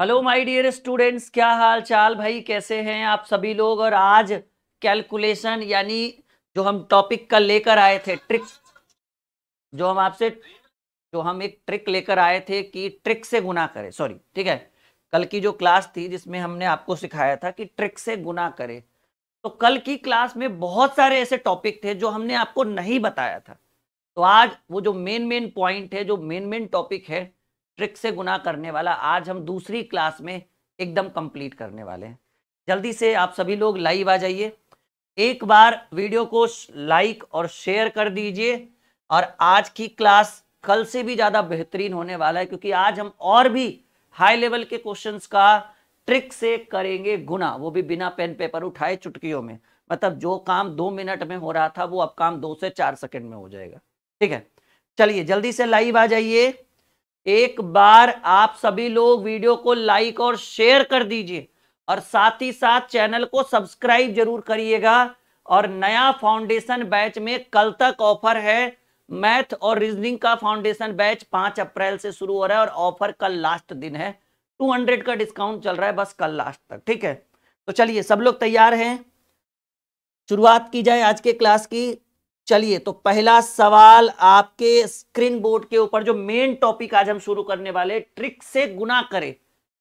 hello my dear students क्या हाल चाल भाई कैसे हैं आप सभी लोग और आज कैलकुलेशन यानी जो हम टॉपिक का लेकर आए थे ट्रिक जो हम आपसे जो हम एक ट्रिक लेकर आए थे कि ट्रिक से गुना करें सॉरी ठीक है कल की जो क्लास थी जिसमें हमने आपको सिखाया था कि ट्रिक से गुना करें तो कल की क्लास में बहुत सारे ऐसे टॉपिक थे जो हमने आपको नहीं बताया था तो आज वो जो मेन मेन पॉइंट है जो मेन मेन टॉपिक है ट्रिक से गुना करने वाला आज हम दूसरी क्लास में एकदम कंप्लीट करने वाले हैं जल्दी से आप सभी लोग लाइव आ जाइए एक बार वीडियो को लाइक और शेयर कर दीजिए और आज की क्लास कल से भी ज़्यादा बेहतरीन होने वाला है क्योंकि आज हम और भी हाई लेवल के क्वेश्चंस का ट्रिक से करेंगे गुना वो भी बिना पेन पेपर उठाए चुटकियों में मतलब जो काम दो मिनट में हो रहा था वो अब काम दो से चार सेकंड में हो जाएगा ठीक है चलिए जल्दी से लाइव आ जाइए एक बार आप सभी लोग वीडियो को लाइक और शेयर कर दीजिए और साथ ही साथ चैनल को सब्सक्राइब जरूर करिएगा और नया फाउंडेशन बैच में कल तक ऑफर है मैथ और रीजनिंग का फाउंडेशन बैच पांच अप्रैल से शुरू हो रहा है और ऑफर कल लास्ट दिन है टू हंड्रेड का डिस्काउंट चल रहा है बस कल लास्ट तक ठीक है तो चलिए सब लोग तैयार हैं शुरुआत की जाए आज के क्लास की चलिए तो पहला सवाल आपके स्क्रीन बोर्ड के ऊपर जो मेन टॉपिक आज हम शुरू करने वाले ट्रिक से गुना करें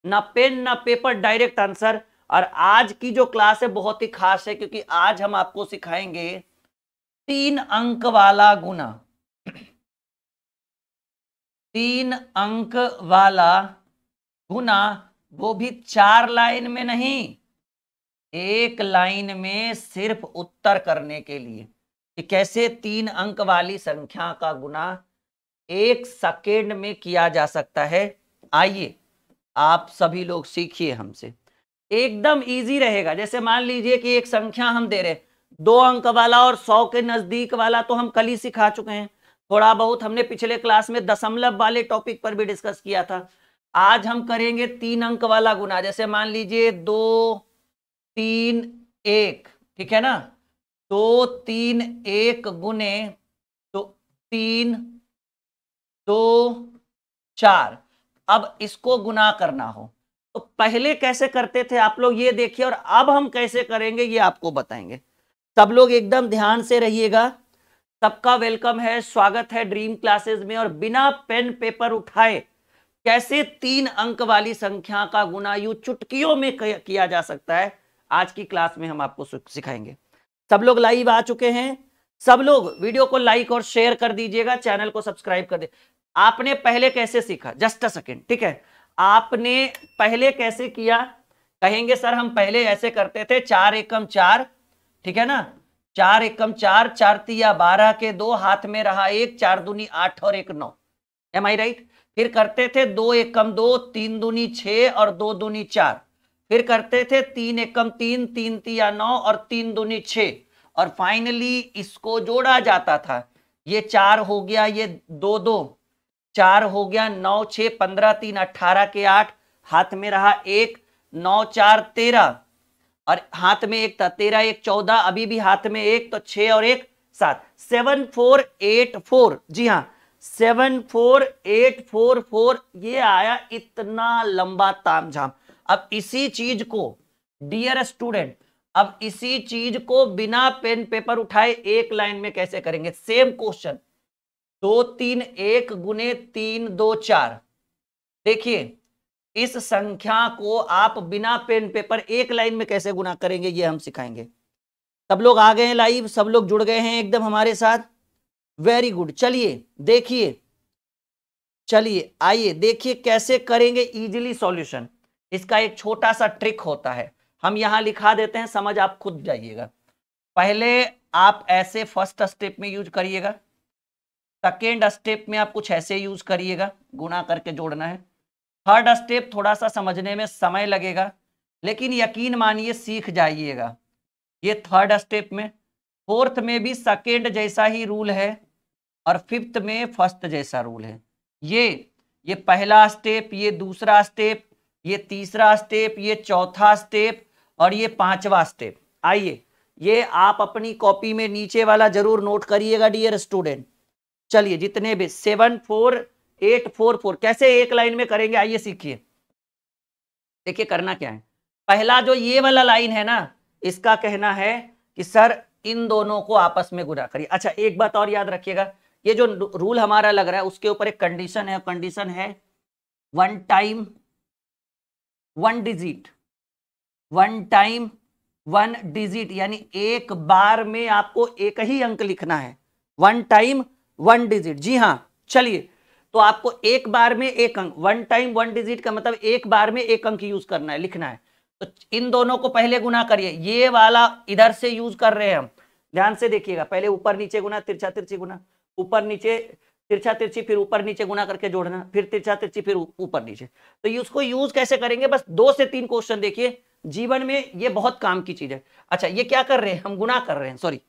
ना पेन ना पेपर डायरेक्ट आंसर और आज की जो क्लास है बहुत ही खास है क्योंकि आज हम आपको सिखाएंगे तीन अंक वाला गुना तीन अंक वाला गुना वो भी चार लाइन में नहीं एक लाइन में सिर्फ उत्तर करने के लिए कि कैसे तीन अंक वाली संख्या का गुना एक सेकेंड में किया जा सकता है आइए आप सभी लोग सीखिए हमसे एकदम इजी रहेगा जैसे मान लीजिए कि एक संख्या हम दे रहे दो अंक वाला और सौ के नजदीक वाला तो हम कल ही सिखा चुके हैं थोड़ा बहुत हमने पिछले क्लास में दशमलव वाले टॉपिक पर भी डिस्कस किया था आज हम करेंगे तीन अंक वाला गुना जैसे मान लीजिए दो तीन एक ठीक है ना तो तीन एक गुने तो तीन दो चार अब इसको गुना करना हो तो पहले कैसे करते थे आप लोग ये देखिए और अब हम कैसे करेंगे ये आपको बताएंगे सब लोग एकदम ध्यान से रहिएगा सबका वेलकम है स्वागत है ड्रीम क्लासेस में और बिना पेन पेपर उठाए कैसे तीन अंक वाली संख्या का गुना यू चुटकियों में किया जा सकता है आज की क्लास में हम आपको सिखाएंगे सब लोग लाइव आ चुके हैं सब लोग वीडियो को लाइक और शेयर कर दीजिएगा चैनल को सब्सक्राइब कर दे आपने पहले कैसे सीखा जस्ट अ सेकेंड ठीक है आपने पहले कैसे किया कहेंगे सर हम पहले ऐसे करते थे चार एकम चार ठीक है ना चार एकम चार चार तिया बारह के दो हाथ में रहा एक चार दूनी आठ और एक नौ एम आई राइट फिर करते थे दो एकम दो तीन दूनी छ और दो दूनी चार फिर करते थे तीन एकम तीन तीन तिया नौ और तीन दूनी छ और फाइनली इसको जोड़ा जाता था ये चार हो गया ये दो दो चार हो गया नौ छ पंद्रह तीन अट्ठारह के आठ हाथ में रहा एक नौ चार तेरह और हाथ में एक था तेरह एक चौदह अभी भी हाथ में एक तो छ और एक सात सेवन फोर एट फोर जी हाँ seven four eight four four ये आया इतना लंबा तामझाम अब इसी चीज को डियर स्टूडेंट अब इसी चीज को बिना पेन पेपर उठाए एक लाइन में कैसे करेंगे सेम क्वेश्चन दो तीन एक गुने तीन दो चार देखिए इस संख्या को आप बिना पेन पेपर एक लाइन में कैसे गुना करेंगे ये हम सिखाएंगे सब लोग आ गए हैं लाइव सब लोग जुड़ गए हैं एकदम हमारे साथ वेरी गुड चलिए देखिए चलिए आइए देखिए कैसे करेंगे इजीली सॉल्यूशन इसका एक छोटा सा ट्रिक होता है हम यहाँ लिखा देते हैं समझ आप खुद जाइएगा पहले आप ऐसे फर्स्ट स्टेप में यूज करिएगा सेकेंड स्टेप में आप कुछ ऐसे यूज करिएगा गुना करके जोड़ना है थर्ड स्टेप थोड़ा सा समझने में समय लगेगा लेकिन यकीन मानिए सीख जाइएगा ये थर्ड स्टेप में फोर्थ में भी सेकेंड जैसा ही रूल है और फिफ्थ में फर्स्ट जैसा रूल है ये ये पहला स्टेप ये दूसरा स्टेप ये तीसरा स्टेप ये चौथा स्टेप और ये पांचवा स्टेप आइए ये आप अपनी कॉपी में नीचे वाला जरूर नोट करिएगा डियर स्टूडेंट चलिए जितने भी seven four eight four four कैसे एक लाइन में करेंगे आइए सीखिए देखिए करना क्या है पहला जो ये वाला लाइन है ना इसका कहना है कि सर इन दोनों को आपस में गुना करिए अच्छा एक बात और याद रखिएगा ये जो रूल हमारा लग रहा है उसके ऊपर एक कंडीशन है कंडीशन है one time one digit one time one digit यानी एक बार में आपको एक ही अंक लिखना है वन टाइम वन डिजिट जी हाँ चलिए तो आपको एक बार में एक अंक वन टाइम वन डिजिट का मतलब एक बार में एक अंक यूज करना है लिखना है तो इन दोनों को पहले गुना करिए ये वाला इधर से यूज कर रहे हैं हम ध्यान से देखिएगा पहले ऊपर नीचे गुना तिरछा तिरछी गुना ऊपर नीचे तिरछा तिरछी फिर ऊपर नीचे गुना करके जोड़ना फिर तिरछा तिरछी फिर ऊपर नीचे तो उसको यूज कैसे करेंगे बस दो से तीन क्वेश्चन देखिए जीवन में ये बहुत काम की चीज है अच्छा ये क्या कर रहे हैं हम गुना कर रहे हैं सॉरी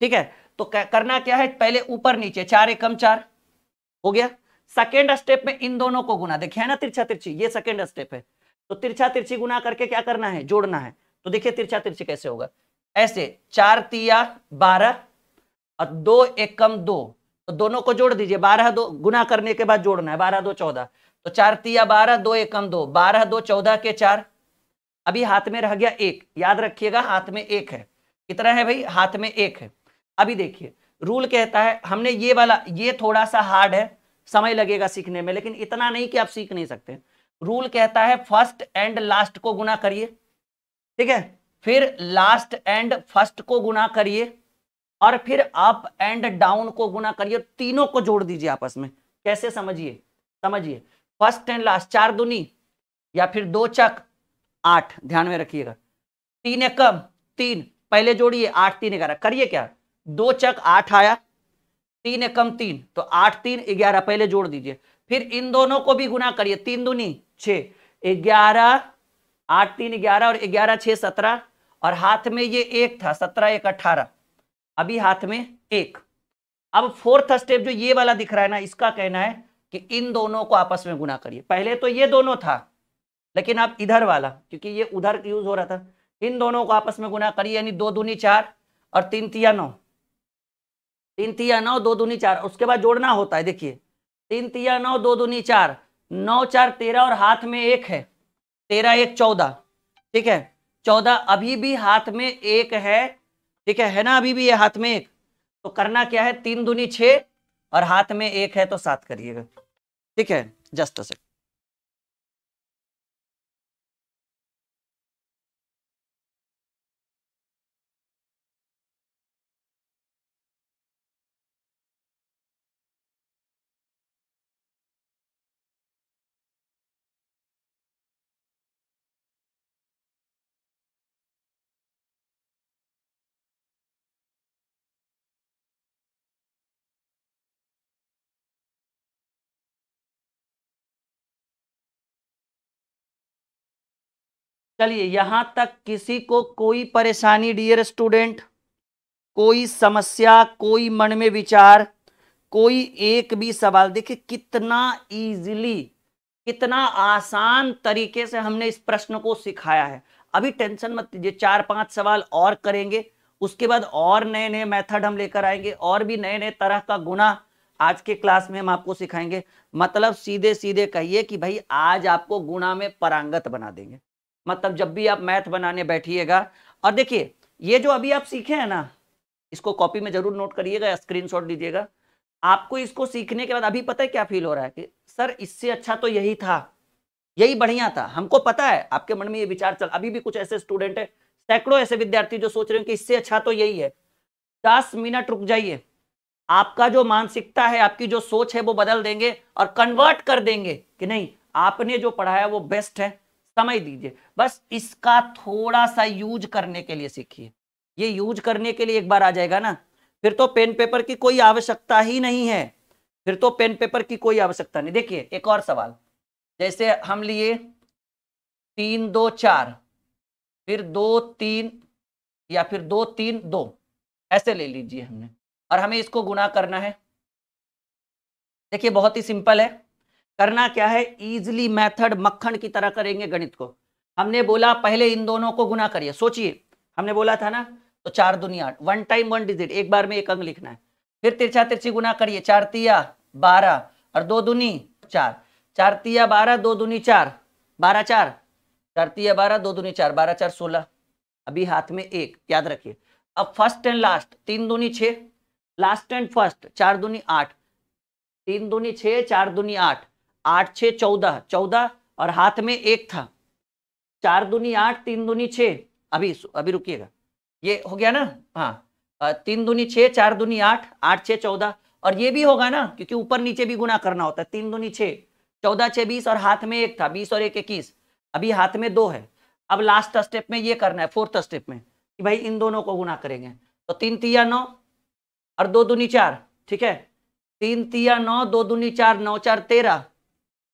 ठीक है तो करना क्या है पहले ऊपर नीचे चार एकम चार हो गया सेकेंड स्टेप में इन दोनों को गुना देखिए है ना तिरछा तिरछी ये सेकेंड स्टेप है तो तिरछा तिरछी गुना करके क्या करना है जोड़ना है तो देखिए तिरछा तिरछी कैसे होगा ऐसे चार तिया बारह और दो एकम दो तो दोनों को जोड़ दीजिए बारह दो गुना करने के बाद जोड़ना है बारह दो चौदह तो चार तिया बारह दो एकम दो बारह दो चौदह के चार अभी हाथ में रह गया एक याद रखिएगा हाथ में एक है कितना है भाई हाथ में एक है अभी देखिए रूल कहता है हमने ये वाला ये थोड़ा सा हार्ड है समय लगेगा सीखने में लेकिन इतना नहीं कि आप सीख नहीं सकते रूल कहता है फर्स्ट एंड लास्ट को गुना करिए ठीक है फिर लास्ट एंड फर्स्ट को गुना करिए और फिर अप एंड डाउन को गुना करिए तीनों को जोड़ दीजिए आपस में कैसे समझिए समझिए फर्स्ट एंड लास्ट चार दुनी या फिर दो चक आठ ध्यान में रखिएगा तीन एकम तीन पहले जोड़िए आठ तीन ग्यारह करिए क्या दो चक आठ आया तीन एकम तीन तो आठ तीन ग्यारह पहले जोड़ दीजिए फिर इन दोनों को भी गुना करिए तीन दुनी छ ग्यारह आठ तीन ग्यारह और ग्यारह छह सत्रह और हाथ में ये एक था सत्रह एक अट्ठारह अभी हाथ में एक अब फोर्थ स्टेप जो ये वाला दिख रहा है ना इसका कहना है कि इन दोनों को आपस में गुना करिए पहले तो ये दोनों था लेकिन आप इधर वाला क्योंकि ये उधर यूज हो रहा था इन दोनों को आपस में गुना करिए यानी दो दूनी चार और तीन तिया नौ तीन तिया नौ दो दूनी चार उसके बाद जोड़ना होता है देखिए तीन तिया नौ दो दूनी चार नौ चार तेरह और हाथ में एक है तेरह एक चौदह ठीक है चौदह अभी भी हाथ में एक है ठीक है है ना अभी भी ये हाथ में एक तो करना क्या है तीन दुनी छ और हाथ में एक है तो सात करिएगा ठीक है जस्ट अ सेकंड चलिए यहां तक किसी को कोई परेशानी डियर स्टूडेंट कोई समस्या कोई मन में विचार कोई एक भी सवाल देखिए कितना इजीली कितना आसान तरीके से हमने इस प्रश्न को सिखाया है अभी टेंशन मत लीजिए चार पांच सवाल और करेंगे उसके बाद और नए नए मेथड हम लेकर आएंगे और भी नए नए तरह का गुना आज के क्लास में हम आपको सिखाएंगे मतलब सीधे सीधे कहिए कि भाई आज आपको गुना में परांगत बना देंगे मतलब जब भी आप मैथ बनाने बैठिएगा और देखिए ये जो अभी आप सीखे हैं ना इसको कॉपी में जरूर नोट करिएगा या स्क्रीन लीजिएगा आपको इसको सीखने के बाद अभी पता है क्या फील हो रहा है कि सर इससे अच्छा तो यही था यही बढ़िया था हमको पता है आपके मन में ये विचार चल अभी भी कुछ ऐसे स्टूडेंट है सैकड़ों ऐसे विद्यार्थी जो सोच रहे हैं कि इससे अच्छा तो यही है दस मिनट रुक जाइए आपका जो मानसिकता है आपकी जो सोच है वो बदल देंगे और कन्वर्ट कर देंगे कि नहीं आपने जो पढ़ाया वो बेस्ट है समय दीजिए बस इसका थोड़ा सा यूज करने के लिए सीखिए ये यूज करने के लिए एक बार आ जाएगा ना फिर तो पेन पेपर की कोई आवश्यकता ही नहीं है फिर तो पेन पेपर की कोई आवश्यकता नहीं देखिए एक और सवाल जैसे हम लिए तीन दो चार फिर दो तीन या फिर दो तीन दो ऐसे ले लीजिए हमने और हमें इसको गुना करना है देखिए बहुत ही सिंपल है करना क्या है इजिली मैथड मक्खन की तरह करेंगे गणित को हमने बोला पहले इन दोनों को गुना करिए सोचिए हमने बोला था ना तो चार दुनिया आठ वन टाइम वन डिजिट एक बार में एक अंग लिखना है फिर तिरछा तिरछी गुना करिए चार तिया बारह और दो दुनी चार चार तिया बारह दो दुनी चार बारह चार चार तिया बारह दो दुनी चार बारह चार सोलह अभी हाथ में एक याद रखिए अब फर्स्ट एंड लास्ट तीन दुनी छः लास्ट एंड फर्स्ट चार दुनी आठ तीन दुनी छ चार दुनी आठ आठ छ चौदह चौदह और हाथ में एक था चार दुनी आठ तीन दुनी छ अभी अभी रुकिएगा ये हो गया ना हाँ तीन दुनी छ चार दुनी आठ आठ छ चौदह और ये भी होगा ना क्योंकि ऊपर नीचे भी गुना करना होता है तीन दुनी छ चौदह छह बीस और हाथ में एक था बीस और एक इक्कीस अभी हाथ में दो है अब लास्ट स्टेप में ये करना है फोर्थ स्टेप में कि भाई इन दोनों को गुना करेंगे तो तीन तिया नौ और दो दुनी चार ठीक है तीन तिया नौ दो दुनी चार नौ चार तेरह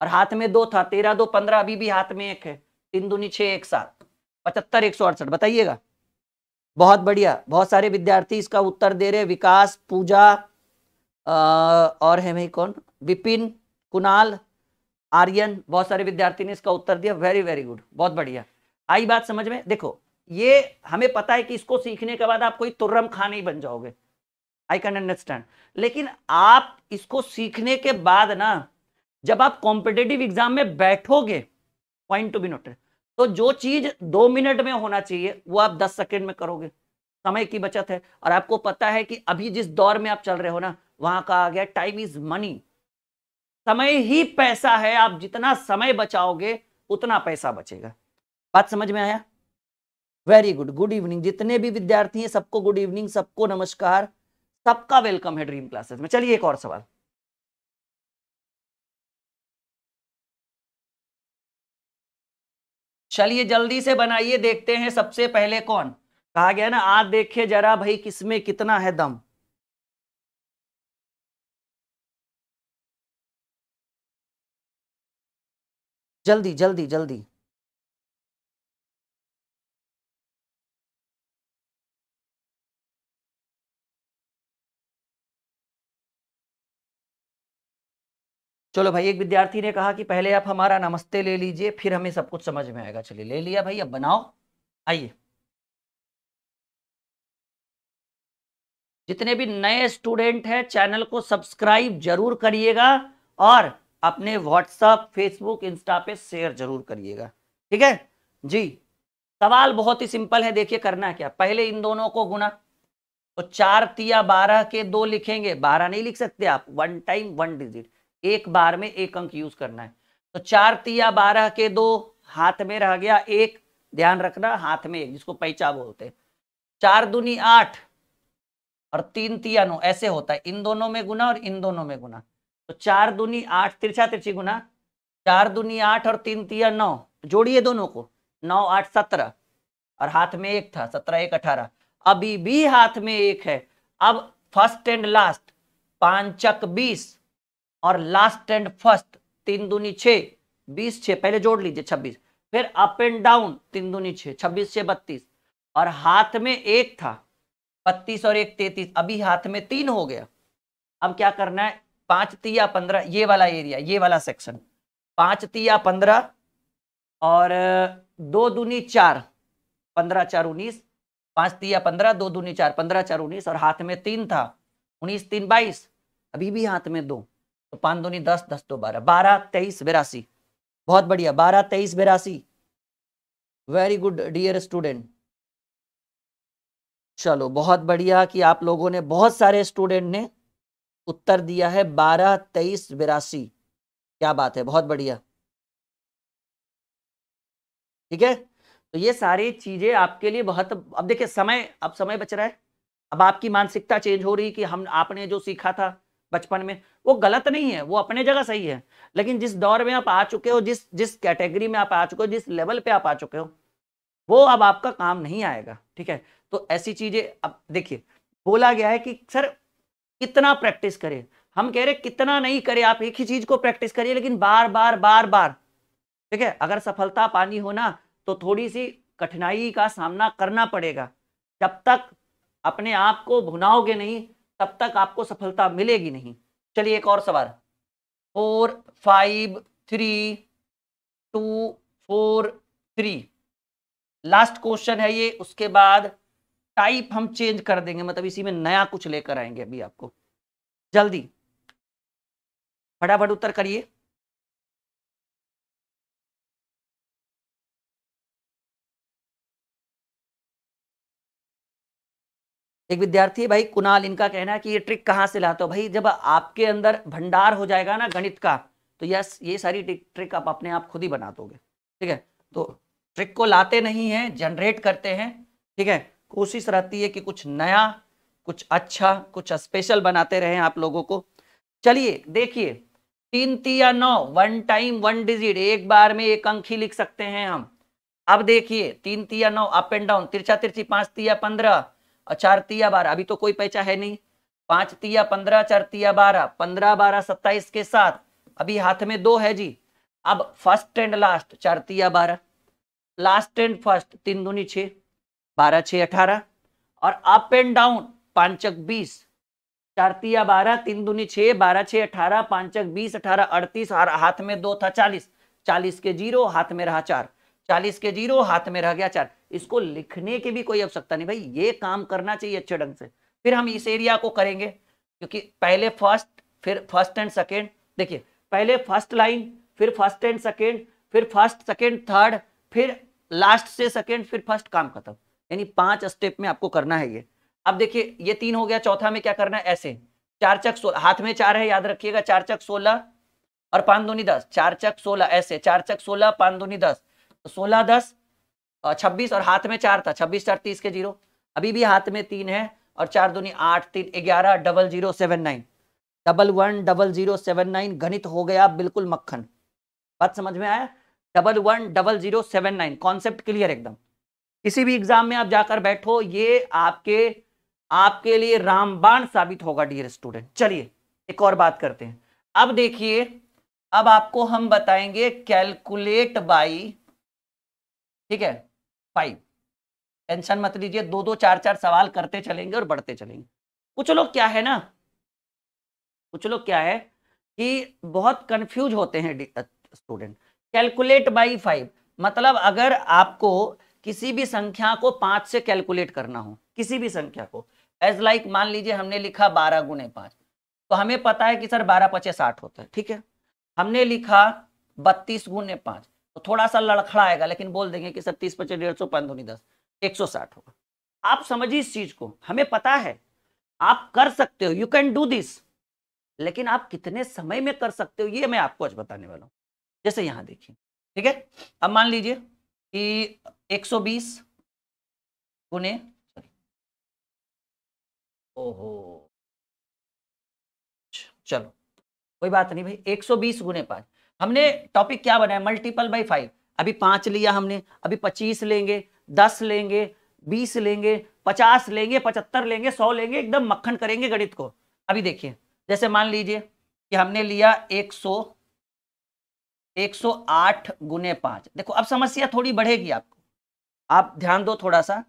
और हाथ में दो था तेरह दो पंद्रह अभी भी हाथ में एक है तीन दूनी छः एक सात पचहत्तर एक सौ अड़सठ बताइएगा बहुत बढ़िया बहुत सारे विद्यार्थी इसका उत्तर दे रहे विकास पूजा और है भाई कौन विपिन कुणाल आर्यन बहुत सारे विद्यार्थी ने इसका उत्तर दिया वेरी वेरी गुड बहुत बढ़िया आई बात समझ में देखो ये हमें पता है कि इसको सीखने के बाद आप कोई तुर्रम खान ही बन जाओगे आई कैन अंडरस्टैंड लेकिन आप इसको सीखने के बाद ना जब आप कॉम्पिटेटिव एग्जाम में बैठोगे पॉइंट टू बी नोटेड तो जो चीज दो मिनट में होना चाहिए वो आप दस सेकेंड में करोगे समय की बचत है और आपको पता है कि अभी जिस दौर में आप चल रहे हो ना वहां का आ गया टाइम इज मनी समय ही पैसा है आप जितना समय बचाओगे उतना पैसा बचेगा बात समझ में आया वेरी गुड गुड इवनिंग जितने भी विद्यार्थी हैं सबको गुड इवनिंग सबको नमस्कार सबका वेलकम है ड्रीम क्लासेस में चलिए एक और सवाल चलिए जल्दी से बनाइए देखते हैं सबसे पहले कौन कहा गया ना आज देखिए जरा भाई किसमें कितना है दम जल्दी जल्दी जल्दी चलो भाई एक विद्यार्थी ने कहा कि पहले आप हमारा नमस्ते ले लीजिए फिर हमें सब कुछ समझ में आएगा चलिए ले लिया भाई अब बनाओ आइए जितने भी नए स्टूडेंट हैं चैनल को सब्सक्राइब जरूर करिएगा और अपने व्हाट्सएप फेसबुक इंस्टा पे शेयर जरूर करिएगा ठीक है जी सवाल बहुत ही सिंपल है देखिए करना क्या पहले इन दोनों को गुना तो चार तिया बारह के दो लिखेंगे बारह नहीं लिख सकते आप वन टाइम वन डिजिट एक बार में एक अंक यूज करना है तो चार तिया बारह के दो हाथ में रह गया एक ध्यान रखना हाथ में एक जिसको पैचा बोलते हैं चार दुनी आठ और तीन तिया नौ ऐसे होता है इन दोनों में गुना और इन दोनों में गुना तो चार दुनी आठ तिरछा तिरछी गुना चार दुनी आठ और तीन तिया नौ जोड़िए दोनों को नौ आठ सत्रह और हाथ में एक था सत्रह एक अठारह अभी भी हाथ में एक है अब फर्स्ट एंड लास्ट पांचक बीस और लास्ट एंड फर्स्ट तीन दूनी छः बीस छ पहले जोड़ लीजिए छब्बीस फिर अप एंड डाउन तीन दूनी छः छब्बीस छः बत्तीस और हाथ में एक था बत्तीस और एक तैतीस अभी हाथ में तीन हो गया अब क्या करना है पांच तिया पंद्रह ये वाला एरिया ये वाला सेक्शन पांच तिया पंद्रह और दो दूनी चार पंद्रह चार उन्नीस पांच तिया पंद्रह दो दूनी चार पंद्रह चार उन्नीस और हाथ में तीन था उन्नीस तीन बाईस अभी भी हाथ में दो तो पांच दूनी दस दस दो बारह बारह तेईस बेरासी बहुत बढ़िया बारह तेईस बेरासी वेरी गुड डियर स्टूडेंट चलो बहुत बढ़िया कि आप लोगों ने बहुत सारे स्टूडेंट ने उत्तर दिया है बारह तेईस बिरासी क्या बात है बहुत बढ़िया ठीक है तो ये सारी चीजें आपके लिए बहुत अब देखिए समय अब समय बच रहा है अब आपकी मानसिकता चेंज हो रही कि हम आपने जो सीखा था बचपन में वो गलत नहीं है वो अपने जगह सही है लेकिन जिस दौर में आप आ चुके हो जिस जिस कैटेगरी में आप आ चुके हो जिस लेवल पे आप आ चुके हो वो अब आपका काम नहीं आएगा ठीक है तो ऐसी चीजें अब देखिए बोला गया है कि सर कितना प्रैक्टिस करें हम कह रहे कितना नहीं करें आप एक ही चीज को प्रैक्टिस करिए लेकिन बार बार बार बार ठीक है अगर सफलता पानी हो ना तो थोड़ी सी कठिनाई का सामना करना पड़ेगा जब तक अपने आप को भुनाओगे नहीं तब तक आपको सफलता मिलेगी नहीं चलिए एक और सवाल four five three two four three last question है ये उसके बाद टाइप हम चेंज कर देंगे मतलब इसी में नया कुछ लेकर आएंगे अभी आपको जल्दी फटाफट उत्तर करिए एक विद्यार्थी है भाई कुणाल इनका कहना है कि ये ट्रिक कहाँ से लाते हो भाई जब आपके अंदर भंडार हो जाएगा ना गणित का तो यस ये सारी ट्रिक आप अपने आप खुद ही बना दोगे ठीक है तो ट्रिक को लाते नहीं हैं जनरेट करते हैं ठीक है कोशिश रहती है कि कुछ नया कुछ अच्छा कुछ स्पेशल बनाते रहें आप लोगों को चलिए देखिए तीन तिया नौ वन टाइम वन डिजिट एक बार में एक अंक ही लिख सकते हैं हम अब देखिए तीन तिया नौ अप एंड डाउन तिरछा तिरछी पांच तिया पंद्रह चार तिया बारह अभी तो कोई पैचा है नहीं पांच तिया पंद्रह चार तिया बारह पंद्रह बारह सत्ताईस के साथ अभी हाथ में दो है जी अब फर्स्ट एंड लास्ट चार तिया बारह लास्ट एंड फर्स्ट तीन दूनी छ बारह छ अठारह और अप एंड डाउन पांचक बीस चारतिया बारह तीन दूनी छ बारह छ अठारह पांचक बीस अठारह अड़तीस और हाथ में दो था चालीस चालीस के जीरो हाथ में रहा चार चालीस के जीरो हाथ में रह गया चार इसको लिखने की भी कोई आवश्यकता नहीं भाई ये काम करना चाहिए अच्छे ढंग से फिर हम इस एरिया को करेंगे क्योंकि पहले फर्स्ट फिर फर्स्ट एंड सेकेंड देखिए पहले फर्स्ट लाइन फिर फर्स्ट एंड सेकेंड फिर फर्स्ट सेकेंड थर्ड फिर लास्ट से सेकेंड फिर फर्स्ट काम खत्म यानी पांच स्टेप में आपको करना है ये अब देखिए ये तीन हो गया चौथा में क्या करना है ऐसे चार चक सोलह हाथ में चार है याद रखिएगा चार चक सोलह और पांच दूनी दस चार चक सोलह ऐसे चार चक सोलह पांच दूनी दस तो सोलह दस छब्बीस और हाथ में चार था छब्बीस चार तीस के जीरो अभी भी हाथ में तीन है और चार दूनी आठ तीन ग्यारह double zero seven nine double one double zero seven nine गणित हो गया बिल्कुल मक्खन बात समझ में आया double one double zero seven nine concept clear एकदम किसी भी एग्जाम में आप जाकर बैठो ये आपके आपके लिए रामबाण साबित होगा डियर स्टूडेंट चलिए एक और बात करते हैं अब देखिए अब आपको हम बताएंगे कैलकुलेट बाई ठीक है फाइव टेंशन मत लीजिए दो दो चार चार सवाल करते चलेंगे और बढ़ते चलेंगे कुछ लोग क्या है ना कुछ लोग क्या है कि बहुत कंफ्यूज होते हैं स्टूडेंट कैलकुलेट बाय फाइव मतलब अगर आपको किसी भी संख्या को पांच से कैलकुलेट करना हो किसी भी संख्या को एज लाइक like, मान लीजिए हमने लिखा बारह गुने पांच तो हमें पता है कि सर बारह पचे साठ होता है ठीक है हमने लिखा बत्तीस गुने पांच तो थोड़ा सा लड़खड़ाएगा लेकिन बोल देंगे कि सर तीस पच्चीस डेढ़ सौ पंद्रह दस एक सौ साठ होगा आप समझिए इस चीज को हमें पता है आप कर सकते हो यू कैन डू दिस लेकिन आप कितने समय में कर सकते हो ये मैं आपको आज बताने वाला हूँ जैसे यहाँ देखिए ठीक है अब मान लीजिए कि एक सौ बीस गुने ओहो चलो कोई बात नहीं भाई एक सौ बीस गुने पाँच हमने टॉपिक क्या बनाया मल्टीपल बाई फाइव अभी पांच लिया हमने अभी पच्चीस लेंगे दस लेंगे बीस लेंगे पचास लेंगे पचहत्तर लेंगे सौ लेंगे एकदम मक्खन करेंगे गणित को अभी देखिए जैसे मान लीजिए कि हमने लिया एक सौ एक सौ आठ गुने पांच देखो अब समस्या थोड़ी बढ़ेगी आपको आप ध्यान दो थोड़ा सा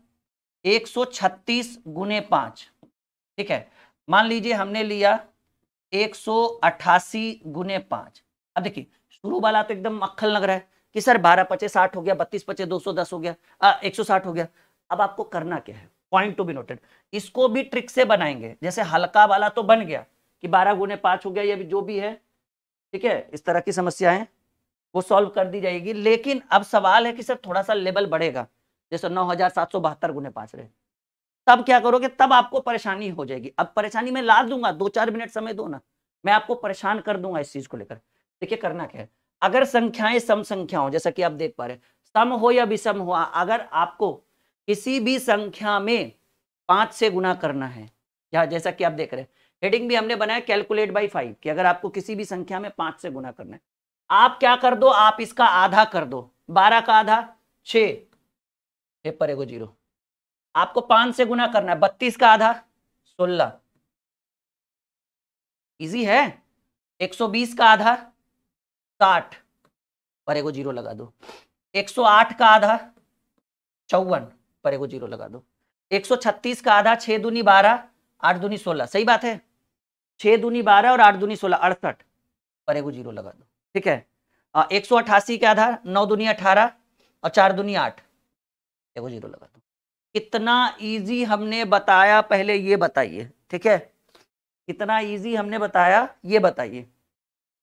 एक सौ छत्तीस गुने पाँच ठीक है मान लीजिए हमने लिया एक सौ अट्ठासी गुने पाँच अब देखिए शुरू वाला तो एकदम अक्खल लग रहा है कि सर बारह पचे साठ हो गया बत्तीस पचे दो सौ दस हो गया एक सौ साठ हो गया अब आपको करना क्या है पॉइंट टू बी नोटेड इसको भी ट्रिक से बनाएंगे जैसे हल्का वाला तो बन गया कि बारह गुने पांच हो गया ये जो भी है ठीक है इस तरह की समस्याएं वो सॉल्व कर दी जाएगी लेकिन अब सवाल है कि सर थोड़ा सा लेवल बढ़ेगा जैसे नौ हजार सात सौ बहत्तर गुने पाँच रहे तब क्या करोगे तब आपको परेशानी हो जाएगी अब परेशानी मैं ला दूंगा दो चार मिनट समय दो ना मैं आपको परेशान कर दूंगा इस चीज को लेकर देखिए करना क्या है अगर संख्याएं सम संख्या हो जैसा कि आप देख पा रहे सम हो या विषम हो अगर आपको किसी भी संख्या में पांच से गुना करना है या जैसा कि आप देख रहे हैं हेडिंग भी हमने बनाया कैलकुलेट बाई फाइव कि अगर आपको किसी भी संख्या में पांच से गुना करना है आप क्या कर दो आप इसका आधा कर दो बारह का आधा छो जीरो आपको पांच से गुना करना है बत्तीस का आधा सोलह इजी है एक सौ बीस का आधा साठ पर एगो जीरो लगा दो 108 का आधा चौवन पर एगो जीरो लगा दो 136 का आधा छह दूनी बारह आठ दूनी सोलह सही बात है छह दूनी बारह और आठ दूनी सोलह अड़सठ पर एगो जीरो लगा दो ठीक है एक सौ अट्ठासी का आधा नौ दूनी अठारह और चार दूनी आठ एगो जीरो लगा दो कितना इजी हमने बताया पहले ये बताइए ठीक है कितना इजी हमने बताया ये बताइए